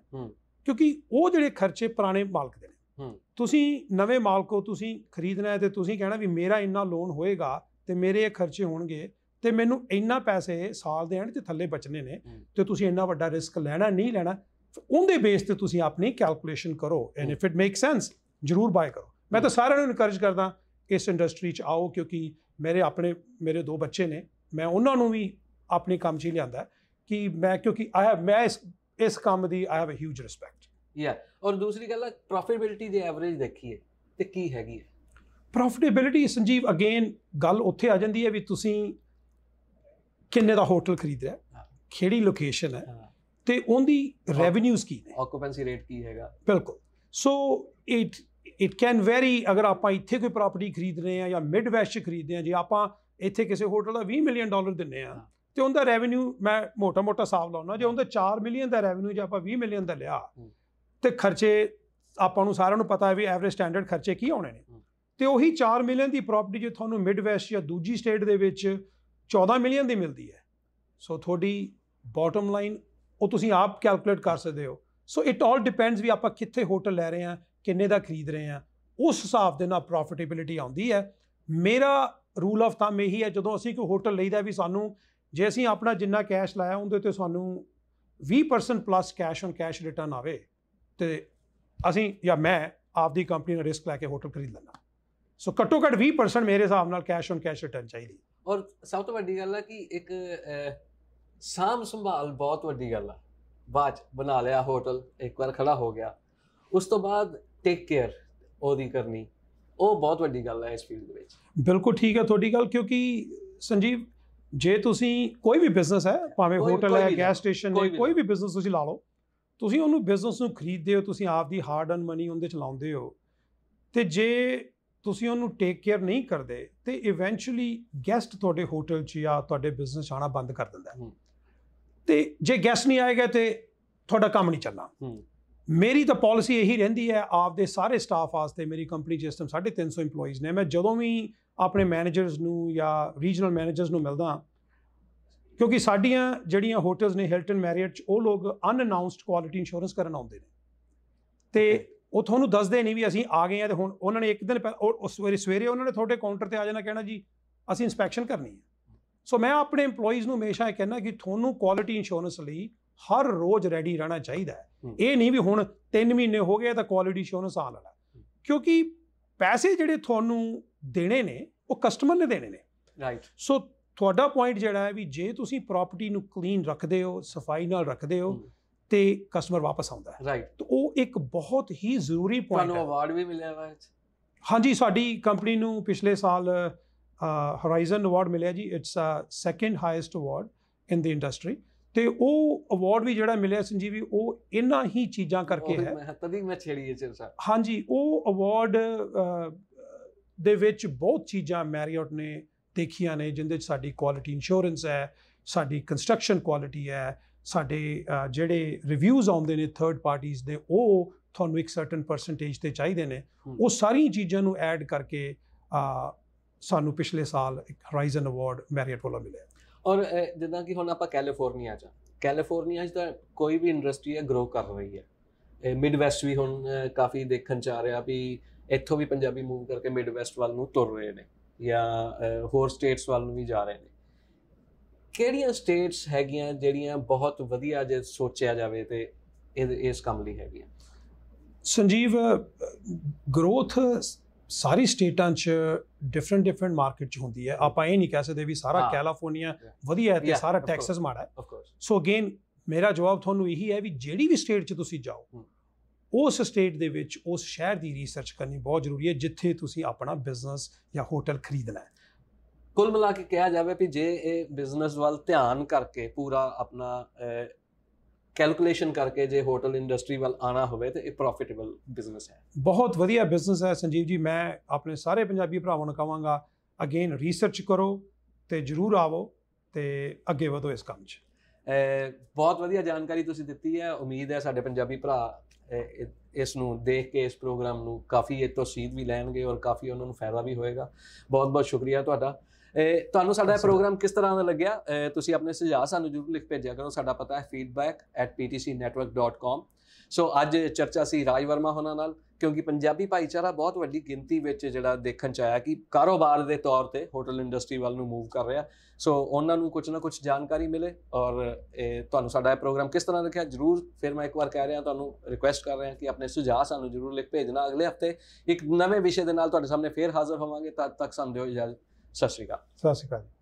ਕਿਉਂਕਿ ਉਹ ਜਿਹੜੇ ਖਰਚੇ ਪੁਰਾਣੇ ਮਾਲਕ ਦੇ ਨੇ ਤੁਸੀਂ ਨਵੇਂ ਮਾਲਕ ਹੋ ਤੁਸੀਂ ਖਰੀਦਣਾ ਹੈ ਤੇ ਤੁਸੀਂ ਕਹਿਣਾ ਵੀ ਮੇਰਾ ਇੰਨਾ ਲੋਨ ਹੋਏਗਾ ਤੇ ਮੇਰੇ ਇਹ ਖਰਚੇ ਹੋਣਗੇ ਤੇ ਮੈਨੂੰ ਇੰਨਾ ਪੈਸੇ ਸਾਲ ਦੇ ਐਂਡ ਤੇ ਥੱਲੇ ਬਚਨੇ ਨੇ ਤੇ ਤੁਸੀਂ ਇੰਨਾ ਵੱਡਾ ਰਿਸਕ ਲੈਣਾ ਨਹੀਂ ਲੈਣਾ ਉਹਦੇ ਬੇਸ ਤੇ ਤੁਸੀਂ ਆਪਣੀ ਕੈਲਕੂਲੇਸ਼ਨ ਕਰੋ and if it makes sense ਜਰੂਰ ਬਾਏ ਕਰੋ ਮੈਂ ਤਾਂ ਸਾਰਿਆਂ ਨੂੰ ਇਨਕਰੇਜ ਕਰਦਾ ਇਸ ਇੰਡਸਟਰੀ 'ਚ ਆਓ ਕਿਉਂਕਿ ਮੇਰੇ ਆਪਣੇ ਮੇਰੇ ਦੋ ਬੱਚੇ ਨੇ ਮੈਂ ਉਹਨਾਂ ਨੂੰ ਵੀ ਆਪਣੇ ਕੰਮ 'ਚ ਹੀ ਲਿਆਂਦਾ ਕਿ ਮੈਂ ਕਿਉਂਕਿ ਆਈ ਹੈਵ ਮੈਂ ਇਸ ਇਸ ਕੰਮ ਦੀ I have a huge respect ਯਾ ਔਰ ਦੂਸਰੀ ਗੱਲ ਹੈ ਪ੍ਰੋਫਿਟੇਬਿਲਟੀ ਦੇ ਐਵਰੇਜ ਦੇਖੀਏ ਤੇ ਕੀ ਹੈਗੀ ਹੈ ਪ੍ਰੋਫਿਟੇਬਿਲਟੀ ਸੰਜੀਵ ਅਗੇਨ ਗੱਲ ਉੱਥੇ ਆ ਜਾਂਦੀ ਹੈ ਵੀ ਤੁਸੀਂ ਕਿੰਨੇ ਦਾ ਹੋਟਲ ਖਰੀਦ ਰਿਹਾ ਕਿਹੜੀ ਲੋਕੇਸ਼ਨ ਹੈ ਤੇ ਉਹਦੀ ਰੈਵਨਿਊਜ਼ ਕੀ ਨੇ ਆਕੂਪੈਂਸੀ ਰੇਟ ਕੀ ਹੈਗਾ ਬਿਲਕੁਲ so it it can very ਅਗਰ ਆਪਾਂ ਇੱਥੇ ਕੋਈ ਪ੍ਰਾਪਰਟੀ ਖਰੀਦ ਰਹੇ ਆ ਜਾਂ ਮਿਡ ਵੈਸਟ ਖਰੀਦਦੇ ਆ ਜੇ ਆਪਾਂ ਇੱਥੇ ਕਿਸੇ ਹੋਟਲ ਦਾ 20 ਮਿਲੀਅਨ ਡਾਲਰ ਦਿੰਨੇ ਆ ਤੇ ਉਹਦਾ ਰੈਵਨਿਊ ਮੈਂ ਮੋਟਾ-ਮੋਟਾ ਹਿਸਾਬ ਲਾਉਣਾ ਜੇ ਉਹਦਾ 4 ਮਿਲੀਅਨ ਦਾ ਰੈਵਨਿਊ ਜੇ ਆਪਾਂ 20 ਮਿਲੀਅਨ ਦਾ ਲਿਆ ਤੇ ਖਰਚੇ ਆਪਾਂ ਨੂੰ ਸਾਰਿਆਂ ਨੂੰ ਪਤਾ ਹੈ ਵੀ ਐਵਰੇਜ ਸਟੈਂਡਰਡ ਖਰਚੇ ਕੀ ਆਉਣੇ ਨੇ ਤੇ ਉਹੀ 4 ਮਿਲੀਅਨ ਦੀ ਪ੍ਰਾਪਰਟੀ ਜੇ ਤੁਹਾਨੂੰ ਮਿਡ ਵੈਸਟ ਜਾਂ ਦੂਜੀ ਸਟੇਟ ਦੇ ਵਿੱਚ 14 ਮਿਲੀਅਨ ਦੀ ਮਿਲਦੀ ਹੈ ਸੋ ਤੁਹਾਡੀ ਬਾਟਮ ਲਾਈਨ ਉਹ ਤੁਸੀਂ ਆਪ ਕੈਲਕੂਲੇਟ ਕਰ ਸਕਦੇ ਹੋ ਸੋ ਇਟ ਆਲ ਡਿਪੈਂਡਸ ਵੀ ਆਪਾਂ ਕਿੱਥੇ ਹੋਟਲ ਲੈ ਰਹੇ ਹਾਂ ਕਿੰਨੇ ਦਾ ਖਰੀਦ ਰਹੇ ਹਾਂ ਉਸ ਹਿਸਾਬ ਦੇ ਨਾਲ ਪ੍ਰੋਫਿਟੇਬਿਲਟੀ ਆਉਂਦੀ ਹੈ ਮੇਰਾ ਰੂਲ ਆਫ ਥੰਮ ਇਹੀ ਹੈ ਜਦੋਂ ਅਸੀਂ ਕੋਈ ਹੋਟਲ ਲਈਦਾ ਵੀ ਸਾਨੂੰ ਜੇ ਅਸੀਂ ਆਪਣਾ ਜਿੰਨਾ ਕੈਸ਼ ਲਾਇਆ ਉਹਦੇ ਤੇ ਸਾਨੂੰ 20% plus cash on cash return ਆਵੇ ਤੇ ਅਸੀਂ ਜਾਂ ਮੈਂ ਆਪਦੀ ਕੰਪਨੀ ਨਾਲ ਰਿਸਕ ਲੈ ਕੇ ਹੋਟਲ ਖਰੀਦ ਲੈਣਾ ਸੋ ਘੱਟੋ ਘੱਟ 20% ਮੇਰੇ ਹਿਸਾਬ ਨਾਲ ਕੈਸ਼ ਔਨ ਕੈਸ਼ ਰਿਟਰਨ ਚਾਹੀਦੀ ਔਰ ਸਭ ਤੋਂ ਵੱਡੀ ਗੱਲ ਆ ਕਿ ਇੱਕ ਸਾਮ ਸੰਭਾਲ ਬਹੁਤ ਵੱਡੀ ਗੱਲ ਆ ਬਾਅਦ ਬਣਾ ਲਿਆ ਹੋਟਲ ਇੱਕ ਵਾਰ ਖੜਾ ਹੋ ਗਿਆ ਉਸ ਤੋਂ ਬਾਅਦ ਟੇਕ ਕੇਅਰ ਉਹਦੀ ਕਰਨੀ ਉਹ ਬਹੁਤ ਵੱਡੀ ਗੱਲ ਹੈ ਇਸ ਫੀਲਡ ਦੇ ਵਿੱਚ ਬਿਲਕੁਲ ਠੀਕ ਹੈ ਤੁਹਾਡੀ ਗੱਲ ਕਿਉਂਕਿ ਸੰਜੀਵ ਜੇ ਤੁਸੀਂ ਕੋਈ ਵੀ ਬਿਜ਼ਨਸ ਹੈ ਭਾਵੇਂ ਹੋਟਲ ਹੈ ਗੈਸ ਸਟੇਸ਼ਨ ਹੈ ਕੋਈ ਵੀ ਬਿਜ਼ਨਸ ਤੁਸੀਂ ਲਾ ਲਓ ਤੁਸੀਂ ਉਹਨੂੰ ਬਿਜ਼ਨਸ ਨੂੰ ਖਰੀਦਦੇ ਹੋ ਤੁਸੀਂ ਆਪ ਦੀ ਹਾਰਡ ਅਰਨ ਮਨੀ ਉਹਦੇ ਚ ਲਾਉਂਦੇ ਹੋ ਤੇ ਜੇ ਤੁਸੀਂ ਉਹਨੂੰ ਟੇਕ ਕੇਅਰ ਨਹੀਂ ਕਰਦੇ ਤੇ ਇਵੈਂਚੁਅਲੀ ਗੈਸਟ ਤੁਹਾਡੇ ਹੋਟਲ 'ਚ ਜਾਂ ਤੁਹਾਡੇ ਬਿਜ਼ਨਸ ਆਣਾ ਬੰਦ ਕਰ ਦਿੰਦਾ ਹੈ ਤੇ ਜੇ ਗੈਸਟ ਨਹੀਂ ਆਏਗਾ ਤੇ ਤੁਹਾਡਾ ਕੰਮ ਨਹੀਂ ਚੱਲਣਾ ਮੇਰੀ ਤਾਂ ਪਾਲਿਸੀ ਇਹੀ ਰਹਿੰਦੀ ਹੈ ਆਪਦੇ ਸਾਰੇ ਸਟਾਫ ਵਾਸਤੇ ਮੇਰੀ ਕੰਪਨੀ ਜਿਸ ਟਾਈਮ 350 ਏਮਪਲੋਈਜ਼ ਨੇ ਮੈਂ ਜਦੋਂ ਵੀ ਆਪਣੇ ਮੈਨੇਜਰਸ ਨੂੰ ਜਾਂ ਰੀਜਨਲ ਮੈਨੇਜਰਸ ਨੂੰ ਮਿਲਦਾ ਕਿਉਂਕਿ ਸਾਡੀਆਂ ਜਿਹੜੀਆਂ ਹੋਟਲਸ ਨੇ ਹਿਲਟਨ ਮੈਰੀਅਟ ਚ ਉਹ ਲੋਕ ਅਨਅਨਾਉਂਸਡ ਕੁਆਲਿਟੀ ਇੰਸ਼ੋਰੈਂਸ ਕਰਨ ਆਉਂਦੇ ਨੇ ਤੇ ਉਹ ਤੁਹਾਨੂੰ ਦੱਸਦੇ ਨਹੀਂ ਵੀ ਅਸੀਂ ਆ ਗਏ ਆ ਤੇ ਹੁਣ ਉਹਨਾਂ ਨੇ ਇੱਕ ਦਿਨ ਸਵੇਰੇ ਸਵੇਰੇ ਉਹਨਾਂ ਨੇ ਤੁਹਾਡੇ ਕਾਊਂਟਰ ਤੇ ਆ ਜਾਣਾ ਕਹਿਣਾ ਜੀ ਅਸੀਂ ਇਨਸਪੈਕਸ਼ਨ ਕਰਨੀ ਹੈ ਸੋ ਮੈਂ ਆਪਣੇ EMPLOYEES ਨੂੰ ਹਮੇਸ਼ਾ ਇਹ ਕਹਿੰਦਾ ਕਿ ਤੁਹਾਨੂੰ ਕੁਆਲਿਟੀ ਇੰਸ਼ੋਰੈਂਸ ਲਈ ਹਰ ਰੋਜ਼ ਰੈਡੀ ਰਹਿਣਾ ਚਾਹੀਦਾ ਹੈ ਇਹ ਨਹੀਂ ਵੀ ਹੁਣ 3 ਮਹੀਨੇ ਹੋ ਗਏ ਤਾਂ ਕੁਆਲਿਟੀ ਇੰਸ਼ੋਰੈਂਸ ਆ ਲੈਣਾ ਕਿਉਂਕਿ ਪੈਸੇ ਜਿਹੜੇ ਤੁਹਾਨੂੰ ਦੇਣੇ ਨੇ ਉਹ ਕਸਟਮਰ ਨੇ ਦੇਣੇ ਨੇ ਰਾਈਟ ਸੋ ਤੁਹਾਡਾ ਪੁਆਇੰਟ ਜਿਹੜਾ ਹੈ ਵੀ ਜੇ ਤੁਸੀਂ ਪ੍ਰਾਪਰਟੀ ਨੂੰ ਕਲੀਨ ਰੱਖਦੇ ਹੋ ਸਫਾਈ ਨਾਲ ਰੱਖਦੇ ਹੋ ਤੇ ਕਸਟਮਰ ਵਾਪਸ ਆਉਂਦਾ ਹੈ ਰਾਈਟ ਤੇ ਉਹ ਇੱਕ ਬਹੁਤ ਹੀ ਜ਼ਰੂਰੀ ਪੁਆਇੰਟ ਹੈ ਤੁਹਾਨੂੰ ਅਵਾਰਡ ਵੀ ਮਿਲਿਆ ਵਾ ਹਾਂਜੀ ਸਾਡੀ ਕੰਪਨੀ ਨੂੰ ਪਿਛਲੇ ਸਾਲ ਹੋਰਾਈਜ਼ਨ ਅਵਾਰਡ ਮਿਲਿਆ ਜੀ it's a second highest award in the industry ਤੇ ਉਹ ਅਵਾਰਡ ਵੀ ਜਿਹੜਾ ਮਿਲਿਆ ਸੰਜੀਵੀ ਉਹ ਇਨਾ ਹੀ ਚੀਜ਼ਾਂ ਕਰਕੇ ਹੈ ਮੈਂ ਤਦੀ ਮੈਂ ਛੇੜੀ ਇਹ ਸਰ ਹਾਂਜੀ ਉਹ ਅਵਾਰਡ ਦੇ ਵਿੱਚ ਬਹੁਤ ਚੀਜ਼ਾਂ ਮੈਰੀਅਟ ਨੇ ਦੇਖੀਆਂ ਨੇ ਜਿੰਦੇ ਸਾਡੀ ਕੁਆਲਿਟੀ ਇੰਸ਼ੋਰੈਂਸ ਹੈ ਸਾਡੀ ਕੰਸਟਰਕਸ਼ਨ ਕੁਆਲਿਟੀ ਹੈ ਸਾਡੇ ਜਿਹੜੇ ਰਿਵਿਊਜ਼ ਆਉਂਦੇ ਨੇ ਥਰਡ ਪਾਰਟੀਆਂ ਦੇ ਉਹ ਤੁਹਾਨੂੰ ਇੱਕ ਸਰਟਨ ਪਰਸੈਂਟੇਜ ਤੇ ਚਾਹੀਦੇ ਨੇ ਉਹ ਸਾਰੀਆਂ ਚੀਜ਼ਾਂ ਨੂੰ ਐਡ ਕਰਕੇ ਸਾਨੂੰ ਪਿਛਲੇ ਸਾਲ ਇੱਕ ਹੋਰਾਈਜ਼ਨ ਅਵਾਰਡ ਮੈਰੀਅਟ ਵੱਲੋਂ ਮਿਲਿਆ ਔਰ ਜਿੱਦਾਂ ਕਿ ਹੁਣ ਆਪਾਂ ਕੈਲੀਫੋਰਨੀਆ ਚ ਕੈਲੀਫੋਰਨੀਆ ਚ ਕੋਈ ਵੀ ਇੰਡਸਟਰੀ ਹੈ ਗਰੋ ਕਰ ਰਹੀ ਹੈ ਮਿਡ ਵੈਸਟ ਵੀ ਹੁਣ ਕਾਫੀ ਦੇਖਣ ਚ ਆ ਰਿਹਾ ਵੀ ਇੱਥੋਂ ਵੀ ਪੰਜਾਬੀ ਮੂਵ ਕਰਕੇ ਮਿਡ ਵੈਸਟ ਵੱਲ ਨੂੰ ਤੁਰ ਰਹੇ ਨੇ ਜਾਂ ਹੋਰ ਸਟੇਟਸ ਵੱਲ ਨੂੰ ਵੀ ਜਾ ਰਹੇ ਨੇ ਕਿਹੜੀਆਂ ਸਟੇਟਸ ਹੈਗੀਆਂ ਜਿਹੜੀਆਂ ਬਹੁਤ ਵਧੀਆ ਜੇ ਸੋਚਿਆ ਜਾਵੇ ਤੇ ਇਸ ਕੰਮ ਲਈ ਹੈਗੀਆਂ ਸੰਜੀਵ ਗਰੋਥ ਸਾਰੀ ਸਟੇਟਾਂ 'ਚ ਡਿਫਰੈਂਟ ਡਿਫਰੈਂਟ ਮਾਰਕੀਟ 'ਚ ਹੁੰਦੀ ਹੈ ਆਪਾਂ ਇਹ ਨਹੀਂ ਕਹਿ ਸਕਦੇ ਵੀ ਸਾਰਾ ਕੈਲੀਫੋਰਨੀਆ ਵਧੀਆ ਹੈ ਤੇ ਸਾਰਾ ਟੈਕਸਸ ਮਾੜਾ ਹੈ ਸੋ ਅਗੇਨ ਮੇਰਾ ਜਵਾਬ ਤੁਹਾਨੂੰ ਇਹੀ ਹੈ ਵੀ ਜਿਹੜੀ ਵੀ ਸਟੇਟ 'ਚ ਤੁਸੀਂ ਜਾਓ ਉਸ ਸਟੇਟ ਦੇ ਵਿੱਚ ਉਸ ਸ਼ਹਿਰ ਦੀ ਰਿਸਰਚ ਕਰਨੀ ਬਹੁਤ ਜ਼ਰੂਰੀ ਹੈ ਜਿੱਥੇ ਤੁਸੀਂ ਆਪਣਾ ਬਿਜ਼ਨਸ ਜਾਂ ਹੋਟਲ ਖਰੀਦਣਾ ਹੈ ਕੁੱਲ ਮਿਲਾ ਕੇ ਕਿਹਾ ਜਾਵੇ ਵੀ ਜੇ ਇਹ ਬਿਜ਼ਨਸ ਵੱਲ ਧਿਆਨ ਕਰਕੇ ਪੂਰਾ ਆਪਣਾ ਕੈਲਕੂਲੇਸ਼ਨ ਕਰਕੇ ਜੇ ਹੋਟਲ ਇੰਡਸਟਰੀ ਵੱਲ ਆਣਾ ਹੋਵੇ ਤੇ ਇਹ ਪ੍ਰੋਫਿਟੇਬਲ ਬਿਜ਼ਨਸ ਹੈ ਬਹੁਤ ਵਧੀਆ ਬਿਜ਼ਨਸ ਹੈ ਸੰਜੀਵ ਜੀ ਮੈਂ ਆਪਣੇ ਸਾਰੇ ਪੰਜਾਬੀ ਭਰਾਵਾਂ ਨੂੰ ਕਹਾਂਗਾ ਅਗੇਨ ਰਿਸਰਚ ਕਰੋ ਤੇ ਜਰੂਰ ਆਵੋ ਤੇ ਅੱਗੇ ਵਧੋ ਇਸ ਕੰਮ 'ਚ ਬਹੁਤ ਵਧੀਆ ਜਾਣਕਾਰੀ ਤੁਸੀਂ ਦਿੱਤੀ ਹੈ ਉਮੀਦ ਹੈ ਸਾਡੇ ਪੰਜਾਬੀ ਭਰਾ ਇਸ ਨੂੰ ਦੇਖ ਕੇ ਇਸ ਪ੍ਰੋਗਰਾਮ ਨੂੰ ਕਾਫੀ ਇਹ ਤੋਸੀਦ ਵੀ ਲੈਣਗੇ ਔਰ ਕਾਫੀ ਉਹਨਾਂ ਨੂੰ ਫਾਇਦਾ ਵੀ ਹੋਏਗਾ ਬਹੁਤ ਬਹੁਤ ਸ਼ੁਕਰੀਆ ਤੁਹਾਡਾ ਤੁਹਾਨੂੰ ਸਾਡਾ ਇਹ ਪ੍ਰੋਗਰਾਮ ਕਿਸ ਤਰ੍ਹਾਂ ਦਾ ਲੱਗਿਆ ਤੁਸੀਂ ਆਪਣੇ ਸੁਝਾਅ ਸਾਨੂੰ ਜਰੂਰ ਲਿਖ ਭੇਜਿਆ ਕਰੋ ਸਾਡਾ ਪਤਾ ਹੈ feedback@ptcnetwork.com ਸੋ ਅੱਜ ਚਰਚਾ ਸੀ ਰਾਜ ਵਰਮਾ ਹੋਣਾ ਨਾਲ ਕਿਉਂਕਿ ਪੰਜਾਬੀ ਭਾਈਚਾਰਾ ਬਹੁਤ ਵੱਡੀ ਗਿਣਤੀ ਵਿੱਚ ਜਿਹੜਾ ਦੇਖਣ ਚ ਆਇਆ ਕਿ ਕਾਰੋਬਾਰ ਦੇ ਤੌਰ ਤੇ ਹੋਟਲ ਇੰਡਸਟਰੀ ਵੱਲ ਨੂੰ ਮੂਵ ਕਰ ਰਿਹਾ ਸੋ ਉਹਨਾਂ ਨੂੰ ਕੁਝ ਨਾ ਕੁਝ ਜਾਣਕਾਰੀ ਮਿਲੇ ਔਰ ਤੁਹਾਨੂੰ ਸਾਡਾ ਇਹ ਪ੍ਰੋਗਰਾਮ ਕਿਸ ਤਰ੍ਹਾਂ ਲੱਗਿਆ ਜਰੂਰ ਫਿਰ ਮੈਂ ਇੱਕ ਵਾਰ ਕਹਿ ਰਿਹਾ ਤੁਹਾਨੂੰ ਰਿਕੁਐਸਟ ਕਰ ਰਿਹਾ ਕਿ ਆਪਣੇ ਸੁਝਾਅ ਸਾਨੂੰ ਜਰੂਰ ਲਿਖ ਭੇਜਣਾ ਅਗਲੇ ਹਫਤੇ ਇੱਕ ਨਵੇਂ ਵਿਸ਼ੇ ਦੇ ਨਾਲ ਤੁਹਾਡੇ ਸਾਹਮਣੇ ਫੇਰ ਹਾਜ਼ਰ ਹੋਵਾਂਗੇ ਤਦ ਤੱਕ ਸੰਦੇਹ ਹੋ ਸਤਿ ਸ਼੍ਰੀ ਅਕਾਲ ਸਤਿ ਸ਼੍ਰੀ ਅਕਾਲ